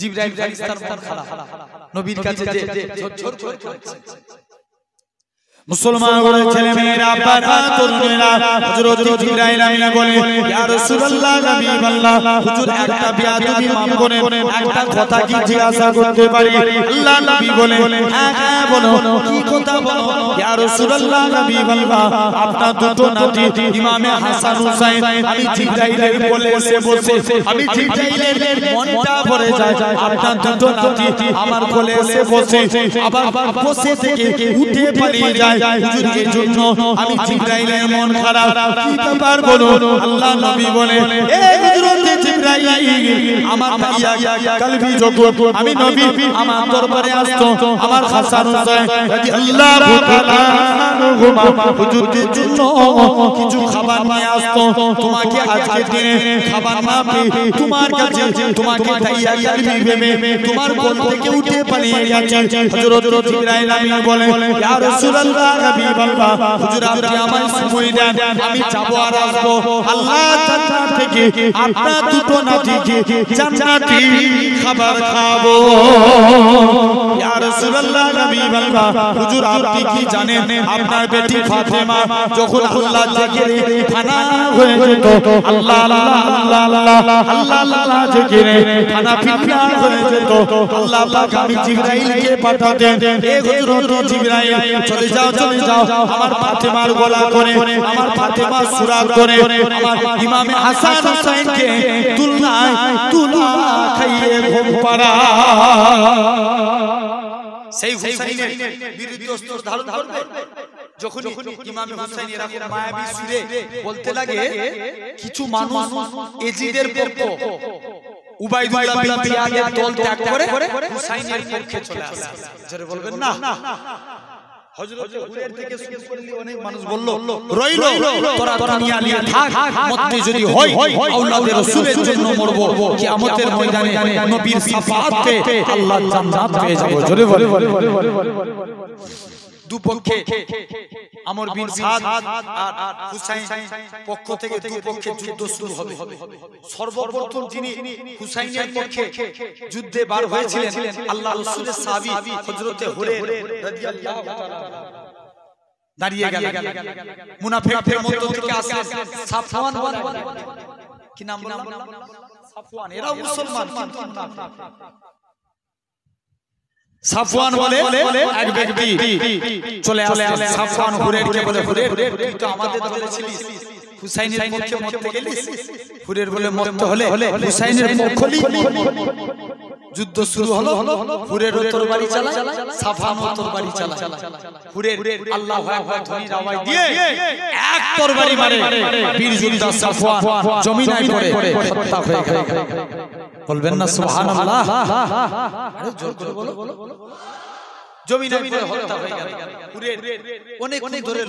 S1: জিবরাইল ফেরেশতা তার নবীর কাছে যে ঝরঝর করে হ্যাঁ, হ্যাঁ, আপনার দুটো নাতি ইমামে হাসান হুসাইন আমি জিবরাইলের কোলে এসে বসে আমি জিবরাইলের মনটা আপনার দুটো নাতি আমার কোলে এসে বসে আবার বসে থেকে উঠে পালিয়ে যায় যায় হুজুরকে জন্য আমি জিবরাইলের মন খারাপ কি ব্যাপার বলুন আল্লাহ নবী বলে এ হযরতে জিবরাইল আমার ভাইয়া কলবি জগত আমি নবী আমার দরবারে আসতো আমার হাসান হুসাইন রাদিয়াল্লাহু তাআলা আনহুমা হুজুরদের জন্য কিছু খাবার নিয়ে আসতো তোমাকে আজকে দিনে খাবার না পেয়ে তোমার কাছে তোমাকে ভাইয়া কলবি ভেবে তোমার বল থেকে উঠে পালিয়ে গেছে হযরত জিবরাইল আমিন বলে ইয়া রাসূলুল্লাহ হাবিবাল্লাহ হুজুর আপনি আমায় সময় দেন আমি যাব আর আসব আল্লাহ জান্নাত থেকে আপনার দুটো নাতিকে জান্নাতি খাবার খাবো ইয়া রাসূলুল্লাহ হাবিবাল্লাহ হুজুর আপনি কি জানেন আপনার বেটি ফাতেমা যখন আল্লাহ জাকিরে ফানা হয়ে যেত আল্লাহ আল্লাহ আল্লাহ আল্লাহ আল্লাহ আল্লাহ জাকিরে ফানা ফিনা হয়ে যেত আল্লাহ পাক আমি জিবরাইলকে পাঠাতেন এ হুজুর জিবরাইল চলে যাও চলে যাও আমার ফাতেমার গলা করে আমার ফাতেমা করে আমার ইমামে হাসান খাইয়ে ঘুম পাড়া
S2: সেই হুসাইনের
S1: বিরুদ্ধে অস্ত্র ধারণ করবে যখন হুসাইন এরকম মায়াবী সুরে বলতে লাগে কিছু মানুষ এজিদের পক্ষ উবাইদুল্লাহ বিন দল ত্যাগ করে হুসাইনের পক্ষে চলে আসে যারা বলবেন না হযরত হুরের থেকে শুনলি অনেক
S2: মানুষ বলল রইল তোরা দুনিয়া নিয়ে থাক মতনি যদি হয় আওলাদে রাসূলের জন্য মরব কিয়ামতের ময়দানে নবীর সাফাতে আল্লাহ জান্নাত পেয়ে যাব জোরে বলে
S1: দুপক্ষে আমর বিন সাদ আর হুসাইন পক্ষ থেকে দুপক্ষে যুদ্ধ শুরু হবে সর্বপ্রথম যিনি হুসাইনের পক্ষে যুদ্ধে বার হয়েছিলেন আল্লাহ রাসূলের সাহাবী হযরতে হুরায়রা রাদিয়াল্লাহু তাআলা দাঁড়িয়ে গেল মুনাফিকদের মধ্য থেকে আসে সাফওয়ান কি নাম বললাম
S2: সাফওয়ান এরা মুসলমান কিন্তু
S1: মুনাফিক সাফওয়ান বলে এক ব্যক্তি চলে আসে সাফওয়ান হুরেরকে বলে হুরের তুই তো আমাদের দলে ছিলিস হুসাইনের পক্ষে মরতে গেলিস হুরের বলে মরতে হলে হুসাইনের খুলি যুদ্ধ শুরু হলো হুরের তোর বাড়ি চালা সাফা তোর বাড়ি চালা হুরের আল্লাহ ধ্বনি আওয়াজ দিয়ে এক তোর বাড়ি মারে বীর যোদ্ধা সাফা জমিনায় পড়ে হত্যা হয়ে গেল বলবেন না সুবহানাল্লাহ আরে জোর করে বলো জমিনে পড়ে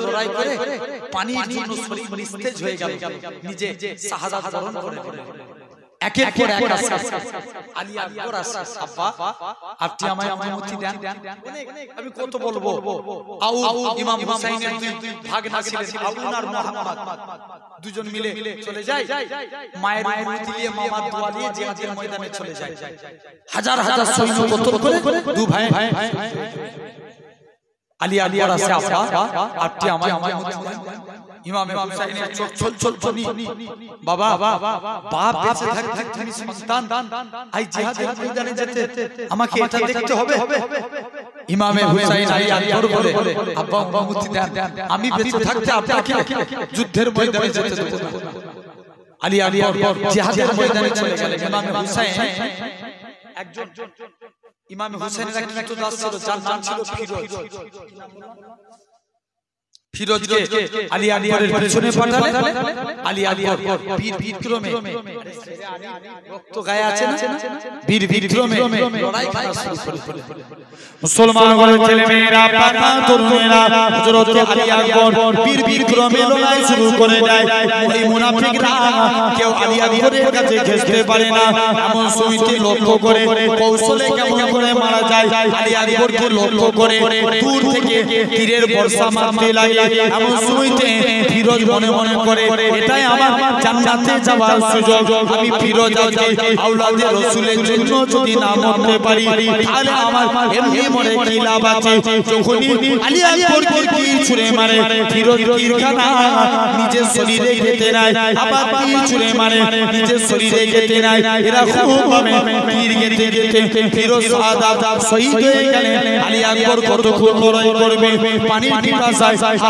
S1: হয়ে গেল পানির জন্য নিস্তেজ হয়ে গেল নিজে শাহাদাত করে একের পর আমায় দুজন মিলে চলে যায় মায়ের চলে যায় হাজার হাজার সৈন্য কতল করে দু ভাই আমায়
S2: ইমামে হুসাইনের চোখ ছল ছল ছনি বাবা বাপ বেঁচে থাকতে সন্তান
S1: আই ময়দানে যেতে আমাকে এটা দেখতে হবে ইমামে হুসাইন আই আকবর বলে আব্বা আব্বা মুক্তি দেন আমি বেঁচে থাকতে আপনাকে যুদ্ধের ময়দানে যেতে দেব না আলী আলী আকবর জিহাদের ময়দানে চলে ইমামে হুসাইন একজন ইমামে হুসাইনের কি দাস ছিল যার নাম ছিল ফিরোজ ফিরোজকে আলী শুরু করে মুসলমান করে কেউ আলী আকবরের কাছে পারে না এমন সময়কে লক্ষ্য করে কৌশলে করে মারা যায় আলী লক্ষ্য করে তীরের বর্ষা মারতে লাগে এমন সময়তে ফিরোজ মনে মনে করে এটাই আমার জান্নাতে যাওয়ার সুযোগ আমি ফিরোজ আজকে আউলাদে রসুলের জন্য যদি না মরতে পারি তাহলে আমার এমনি মরে কি লাভ আছে যখনই আলী আকবর কি ছুঁড়ে মারে ফিরোজ কিরখানা নিজের শরীরে খেতে নাই আবার কি ছুঁড়ে মারে নিজের শরীরে খেতে নাই এরা খুব হবে তীর গেতে গেতে ফিরোজ সাদা শহীদ হয়ে গেলেন আলী আকবর কত খুব করবে পানির পিপাসায়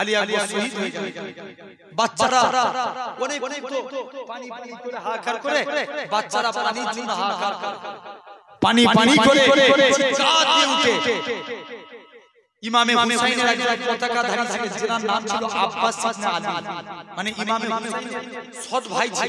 S1: আলী আকবর শহীদ হয়ে যায় বাচ্চারা অনেক অনেক পানি পানি করে হাহাকার মানে ইমামে সৎ ভাই ভাই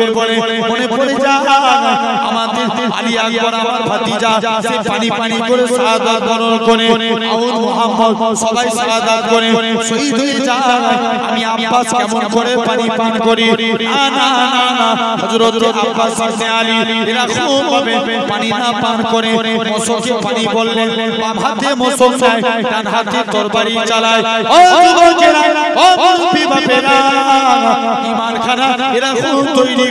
S1: গল্পের পরে মনে পড়ে যা আমাদের আলী আকবর আমার ভাতিজা সে পানি পানি করে সাদা বরণ করে আউল মুহাম্মদ সবাই সাদা করে শহীদ হয়ে যা আমি আব্বাস কেমন করে পানি পান করি না না না হযরত আব্বাস সামনে আলী এরা খুব হবে পানি না পান করে মশকে পানি বললেন বাম হাতে মশক নেয় ডান হাতে তরবারি চালায় ও যুবকেরা
S2: ও মুরব্বি বাপেরা
S1: ইমান খানা এরা খুব তৈরি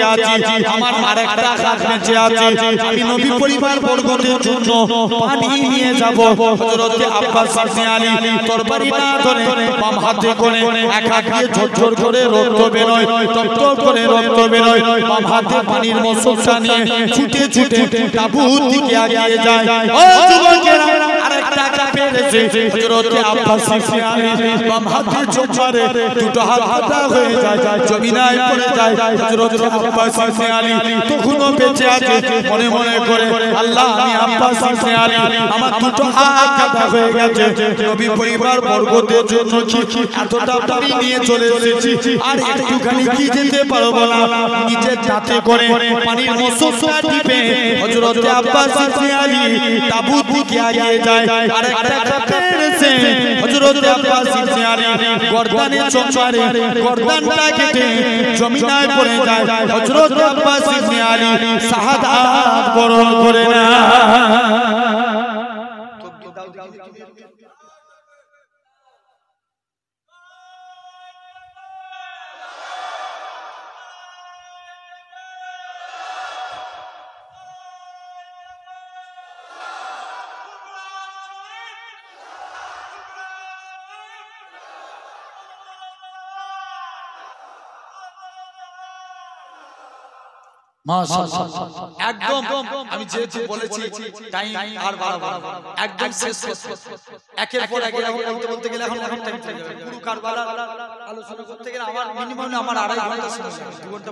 S1: বেঁচে আছি আমার আরেকটা হাত বেঁচে আছে আমি নবী পরিবার বর্গদের জন্য পানি নিয়ে যাব হযরত আব্বাস সামনে আলী তরবারি না ধরে বাম হাতে করে এক হাত দিয়ে ঝরঝর করে রক্ত বের হয় টপ করে রক্ত বের হয় বাম হাতে পানির মশকটা নিয়ে ছুটে ছুটে তাবুত দিকে এগিয়ে যায় ও যুবকেরা আরেকটা কাপে রেছে হযরত আব্বাস সামনে আলী বাম হাতে চোখ মারে দুটো হাত হাতা হয়ে যায় জমিনায় পড়ে যায় হযরত আব্বাস ইবনে আলী তখনও বেঁচে আছে মনে মনে করে আল্লাহ আমি আব্বাস ইবনে আলী আমার দুটো হাত কাটা হয়ে গেছে নবী পরিবার বর্গদের জন্য কি এতটা পানি নিয়ে চলে এসেছি আর একটুখানি কি যেতে পারবো না নিজের যাতে করে পানির মসুসা টিপে হযরত আব্বাস ইবনে আলী তাবুত দিকে এগিয়ে যায় আর একটা কাপের সে হযরত আব্বাস ইবনে আলী গর্দানে চোখ মারে গর্দানটা কেটে জমিনায় পড়ে যায় হযরত আব্বাস ইবনে আলী শাহাদাত বরণ করেন
S2: একদম আমি যেহেতু বলেছি
S1: টাইম আর বাড়াবো একদম শেষ একের পর এক এরকম বলতে গেলে এখন আমার মিনিমাম আমার আড়াই ঘন্টা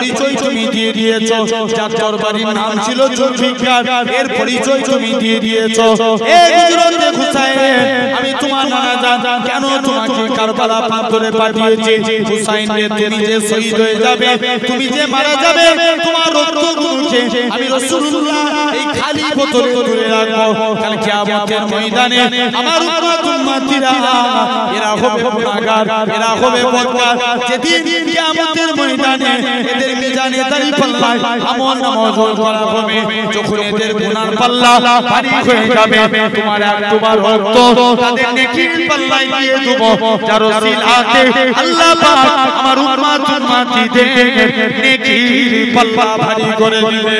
S1: পরিচয় তুমি দিয়ে দিয়েছো যার দরবারের নাম ছিল জুলফিকার এর পরিচয় তুমি দিয়ে দিয়েছো এ
S2: হযরত হুসাইন আমি
S1: তোমার নানা জান কেন তোমাকে কারবালা পাথরে পাঠিয়েছি হুসাইন তুমি যে শহীদ হয়ে যাবে তুমি যে মারা যাবে তোমার রক্ত মুখে আমি রাসূলুল্লাহ এই খালি বোতলে তুলে রাখবো কাল কিয়ামতের ময়দানে আমার উম্মত উম্মতিরা এরা হবে গুনাহগার এরা হবে বদকার যেদিন কিয়ামতের ময়দানে এদের এতে জানি তারি পাল্লা আমল নামাজ করা হবে যখন এদের গুনার পাল্লা ভারী হয়ে যাবে তোমার আর তোমার রক্ত তাদের নেকি পাল্লাই দিয়ে দেব যার সিল আতে আল্লাহ পাক আমার উম্মত উম্মাত উম্মাতিদের নেকি পাল্লা ভারী করে দিবে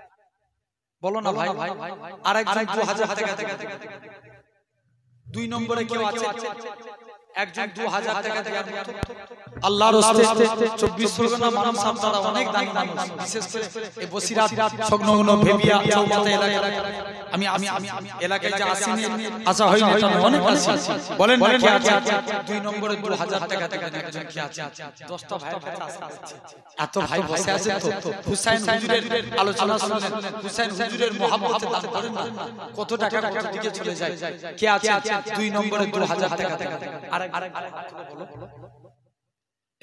S1: বলো না ভাই আর একজন দু হাজার টাকা দুই নম্বরে কেউ আছে
S2: একজন দু হাজার টাকা দেওয়ার আল্লাহর হস্তে 24 পরগনা মানুষ আপনারা অনেক দামি মানুষ বিশেষ করে এই বসিরাত সংলগ্ন ভেবিয়া চৌমাথা এলাকা
S1: আমি আমি এলাকায় যে আসিনি আশা হয়নি তবে অনেক আসি বলেন না কি আছে দুই নম্বরে 2000 টাকা থেকে একজন কি আছে 10টা ভাই কাছে আছে এত ভাই বসে আছে তো হুসাইন হুজুরের আলোচনা শুনেন হুসাইন হুজুরের মহব্বতে দান করেন না কত টাকা কত দিকে চলে যায় কে আছে দুই নম্বরে 2000 টাকা থেকে আরেক আরেক বলো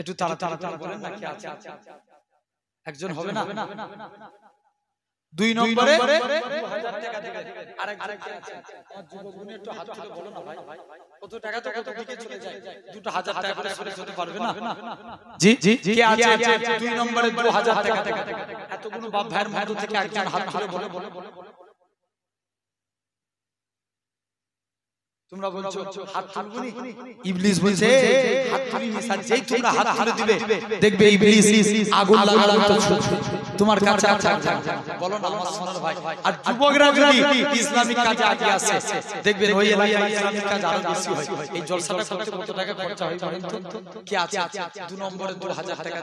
S2: একটু তাড়াতাড়ি বলেন নাকি আছে একজন হবে না
S1: দুই নম্বরে কত টাকা টাকা হাজার টাকা
S2: দুই নম্বরে এতগুলো বাপ ভাইয়ের ভাই থেকে একজন হাত বলে বলে বলে
S1: তোমরা বলছো হাত তুলবনি ইবলিস বলছে হাত তুলিনি স্যার যেই তোমরা হাত তুলে দিবে দেখবে ইবলিস আগুন লাগানোর মতো তোমার কাছে আচ্ছা বলো না আমার সোনার ভাই আর যুবকরা যদি ইসলামিক কাজে আগে আসে দেখবেন ওই এলাকায় ইসলামিক কাজ আরো বেশি হয় এই জলসাটা করতে কত টাকা খরচা হয় বলেন তো কি আছে দু নম্বরে 2000 টাকা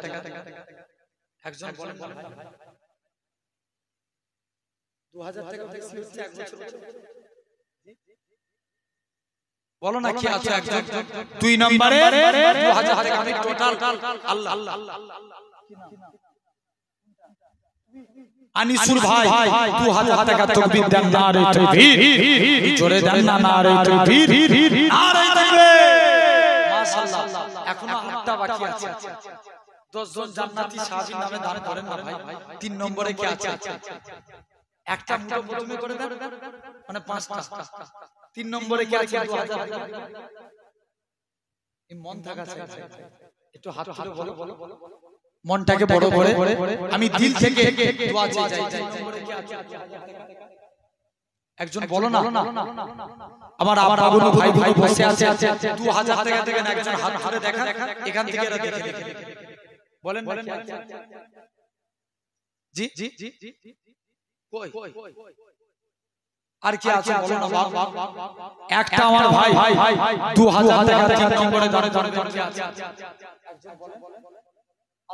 S1: একজন বলেন ভাই 2000 টাকা বেশি হচ্ছে এক
S2: বছর
S1: বলো না কি আছে একজন দুই নম্বরে 2000 থেকে আমি টোটাল আল্লাহ আল্লাহ আল্লাহ আনিসুর ভাই 2000 টাকা তাকবীর দেন না রে তাকবীর জোরে দেন না না রে তাকবীর আর মাশাআল্লাহ এখনো আটটা বাকি আছে দশজন জান্নাতি সাহাবীর নামে দান করেন না ভাই তিন নম্বরে কি আছে একটা মুঠো প্রথমে করে দেন মানে পাঁচটা তিন নম্বরে কে আছে মন থাকা একটু হাত হাত বলো বলো মনটাকে বড় করে আমি দিল থেকে একজন বলো না
S2: আমার আবার আবার ভাই ভাই বসে আছে আছে দু হাজার টাকা থেকে একজন হাত হাতে দেখা দেখা এখান থেকে এরা দেখে দেখে
S1: বলেন বলেন জি জি জি জি কই কই আর ভাই টাকা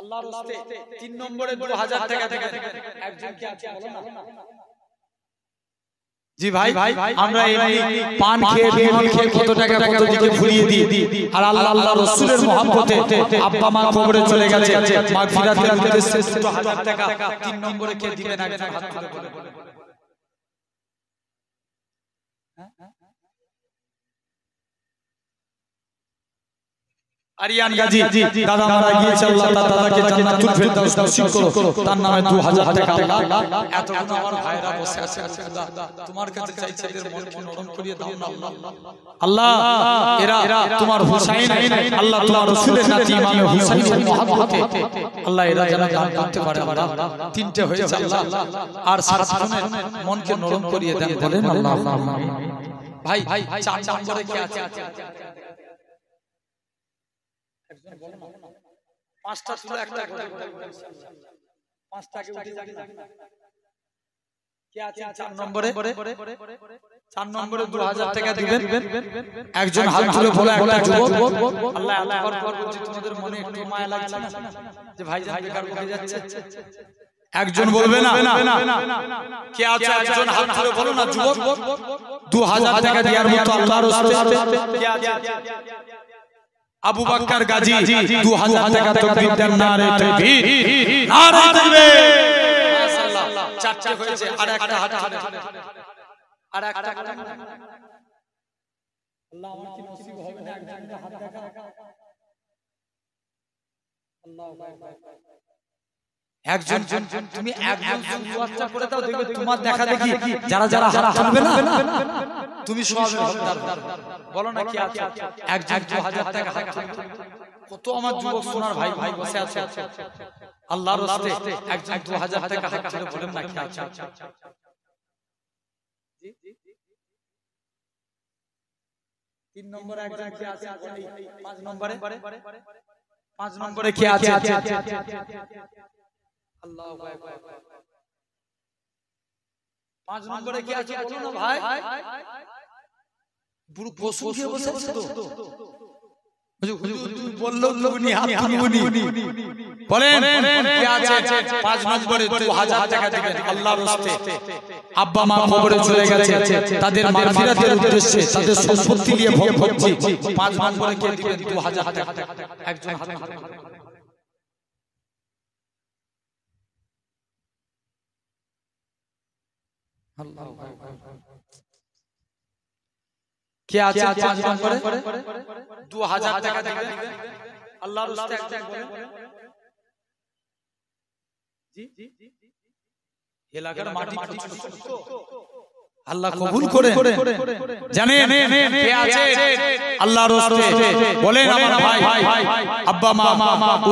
S1: আল্লাহর টাকা ভাই আমরা পান খেয়ে কত টাকা দিই আর আল্লাহ আল্লাহ আব্বা মা কবরে চলে গেছে তিন নম্বরে আরিয়ান গাজী দাদা মারা গিয়েছে আল্লাহ তার দাদাকে জান্নাতুল ফেরদাউস নসিব করো তার নামে 2000 টাকা আল্লাহ এত আমার ভাইরা বসে আছে তোমার কাছে চাইছে এদের মনকে নরম করিয়ে দাও না আল্লাহ এরা তোমার হুসাইন আল্লাহ তোমার রাসূলের নাতি ইমাম হুসাইনের মহব্বতে আল্লাহ এরা যেন দান করতে পারে আল্লাহ তিনটে হয়েছে আল্লাহ আর সাত জনের মনকে নরম করিয়ে দেন বলেন আল্লাহ ভাই চার নম্বরে কে আছে
S2: একজন একজন বলবে না
S1: কে আছে একজন হাত বলো না যুবক
S2: টাকা দেওয়ার মতো আল্লাহর কে আছে আবু বাক্কার গাজী দু হাজার টাকা তকবীর দেন নারে তকবীর নারে তকবীর মাশাআল্লাহ
S1: চারটি হয়েছে আর একটা হাত
S2: আর একটা আল্লাহ আমার কি নসিব হবে না একজনকে হাত দেখা
S1: আল্লাহু আকবার একজন তুমি তোমার দেখা দেখি আমার ভাই ভাই বসে আছে আল্লাহর রাস্তে একজন হাজার টাকা হাত ছেড়ে বলেন না তিন নম্বর পাঁচ নম্বরে পাঁচ নম্বরে কি আছে চলে
S2: তাদের
S1: উদ্দেশ্যে তাদের পাঁচ মাস পরে একজন क्या আছে পাঁচ নম্বরে 2000 টাকা দিবেন আল্লাহর রাস্তায় একটা বলেন জি এলাকার মাটি ছোট ছোট আল্লাহ কবুল করে জানে আল্লাহ রসুল বলেন আমার ভাই আব্বা মা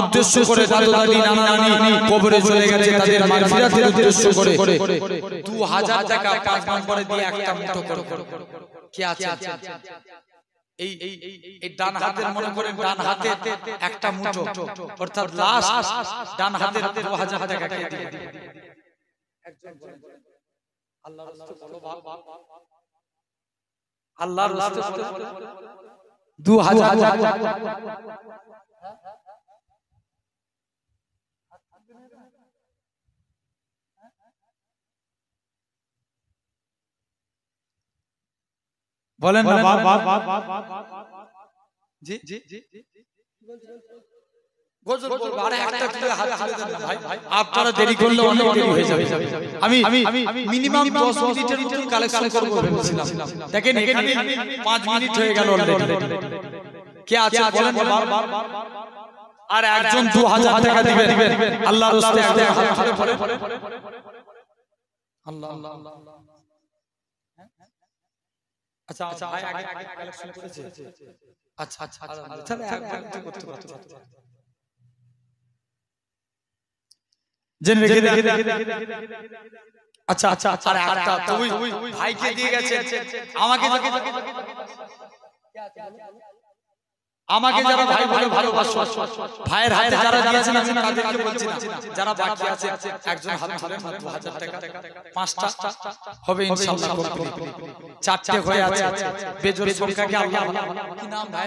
S1: উদ্দেশ্য করে কবরে চলে গেছে তাদের মাগফিরাতের উদ্দেশ্য করে দু হাজার টাকা পাঁচ মান করে দিয়ে একটা মুঠো করে কে আছে এই এই ডান হাতের মনে করেন ডান হাতে একটা মুঠো অর্থাৎ লাশ ডান হাতের 2000 টাকা একজন আল্লাহর রাস্তায় বলো দু হাজার বলেন না বাপ বাপ বাপ বাপ জি জি জি জি আচ্ছা আচ্ছা আচ্ছা আচ্ছা আচ্ছা আচ্ছা আচ্ছা আচ্ছা আচ্ছা আচ্ছা দেরি করলে আচ্ছা আচ্ছা হয়ে আচ্ছা আমি আমি আচ্ছা আচ্ছা আচ্ছা আচ্ছা আচ্ছা আচ্ছা আচ্ছা আচ্ছা আচ্ছা আচ্ছা মিনিট আচ্ছা আচ্ছা অলরেডি কে আছে বলেন বারবার আর একজন 2000 টাকা দিবেন আল্লাহর রাস্তায় একটা আল্লাহ আল্লাহ আচ্ছা আচ্ছা আচ্ছা আচ্ছা আচ্ছা একবার জেনে রেখে আচ্ছা আচ্ছা আচ্ছা আরে একটা আচ্ছা, তুই আচ্ছা, আচ্ছা, ভাইকে দিয়ে গেছে আমাকে আমাকে যারা ভাই বলে ভালোবাসো ভাইয়ের হাতে যারা দিয়েছেন আমি তাদেরকে বলছি না যারা বাকি আছে একজন হাত ধরে 2000 টাকা পাঁচটা
S2: হবে ইনশাআল্লাহ কমপ্লিট হয়ে আছে বেজোর আল্লাহ
S1: কি নাম ভাই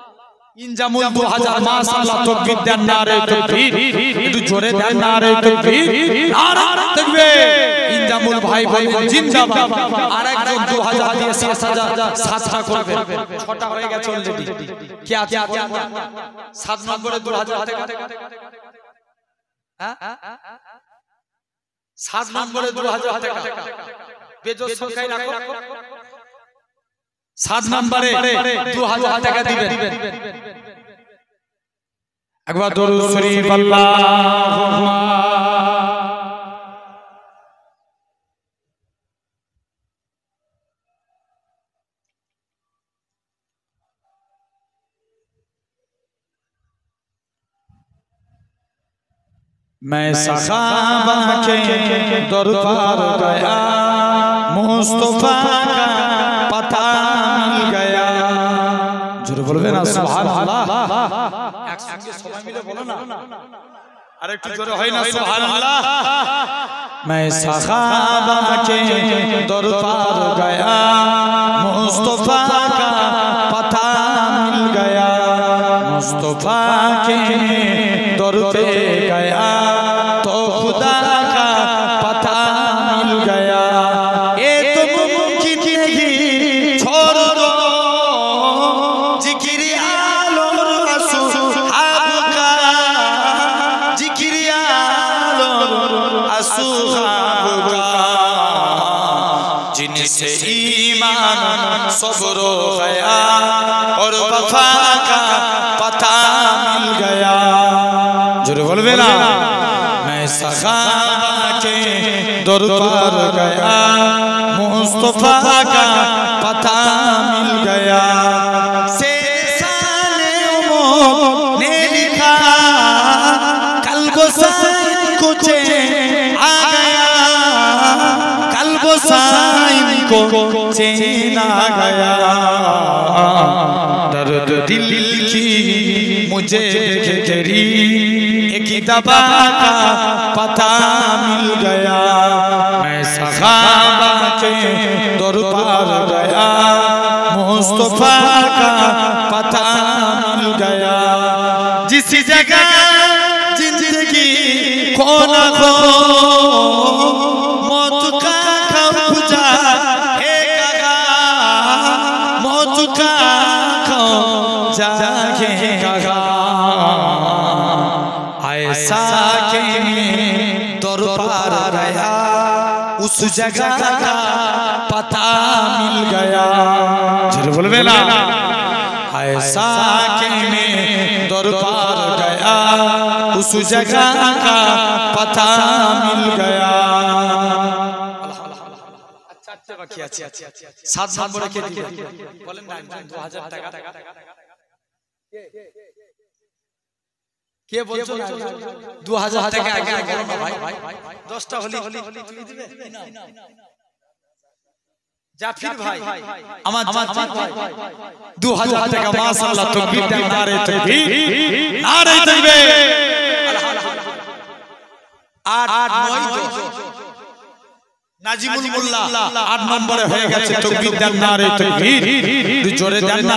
S1: ইনজামুল 2000 মাশাআল্লাহ তাকবীর দেন নারে তাকবীর একটু জোরে ভাই ভাই জিন্দাবাদ আরেকজন 2000 দিয়ে 7000 সাতটা করবে হয়ে গেছে অলরেডি কি আছে সাত নম্বরে 2000 হাতে হ্যাঁ সাত নম্বরে 2000 হাতে রাখো 7 नंबर पे 2000 টাকা দিবেন একবার দরুদ শরীফ আল্লাখ মা ম সাইয়েব কে দরદાર গয়া মুস্তাফা
S2: বলবে না সুবহানাল্লাহ
S1: একসঙ্গে সবাই মিলে বলো না আরেকটু জোরে হয় না সুবহানাল্লাহ
S2: मैं सखाबा
S1: के दर पर गया मुस्तफा का पता मिल गया मुस्तफा के जिसे ईमान सब्र गया और वफा का पता मिल गया जरूर बोलवे ना मैं सखा के
S2: दरबार
S1: गया मुस्तफा का को चेना गया दर्द दिल की मुझे जरी एक दबा का पता मिल गया मैं सखाबा के दरबार गया मुस्तफा का पता मिल गया जिस जगह जिंदगी खोना खो उस जगह पता मिल गया जरूर बोलवे ऐसा दरबार गया उस जगह का पता मिल गया सात सात बड़े के दिए बोलें ना 2000 টাকা কে দেন
S2: আট নম্বরে হয়ে গেছে তকবীর দেন নারে তকবীর জোরে দেন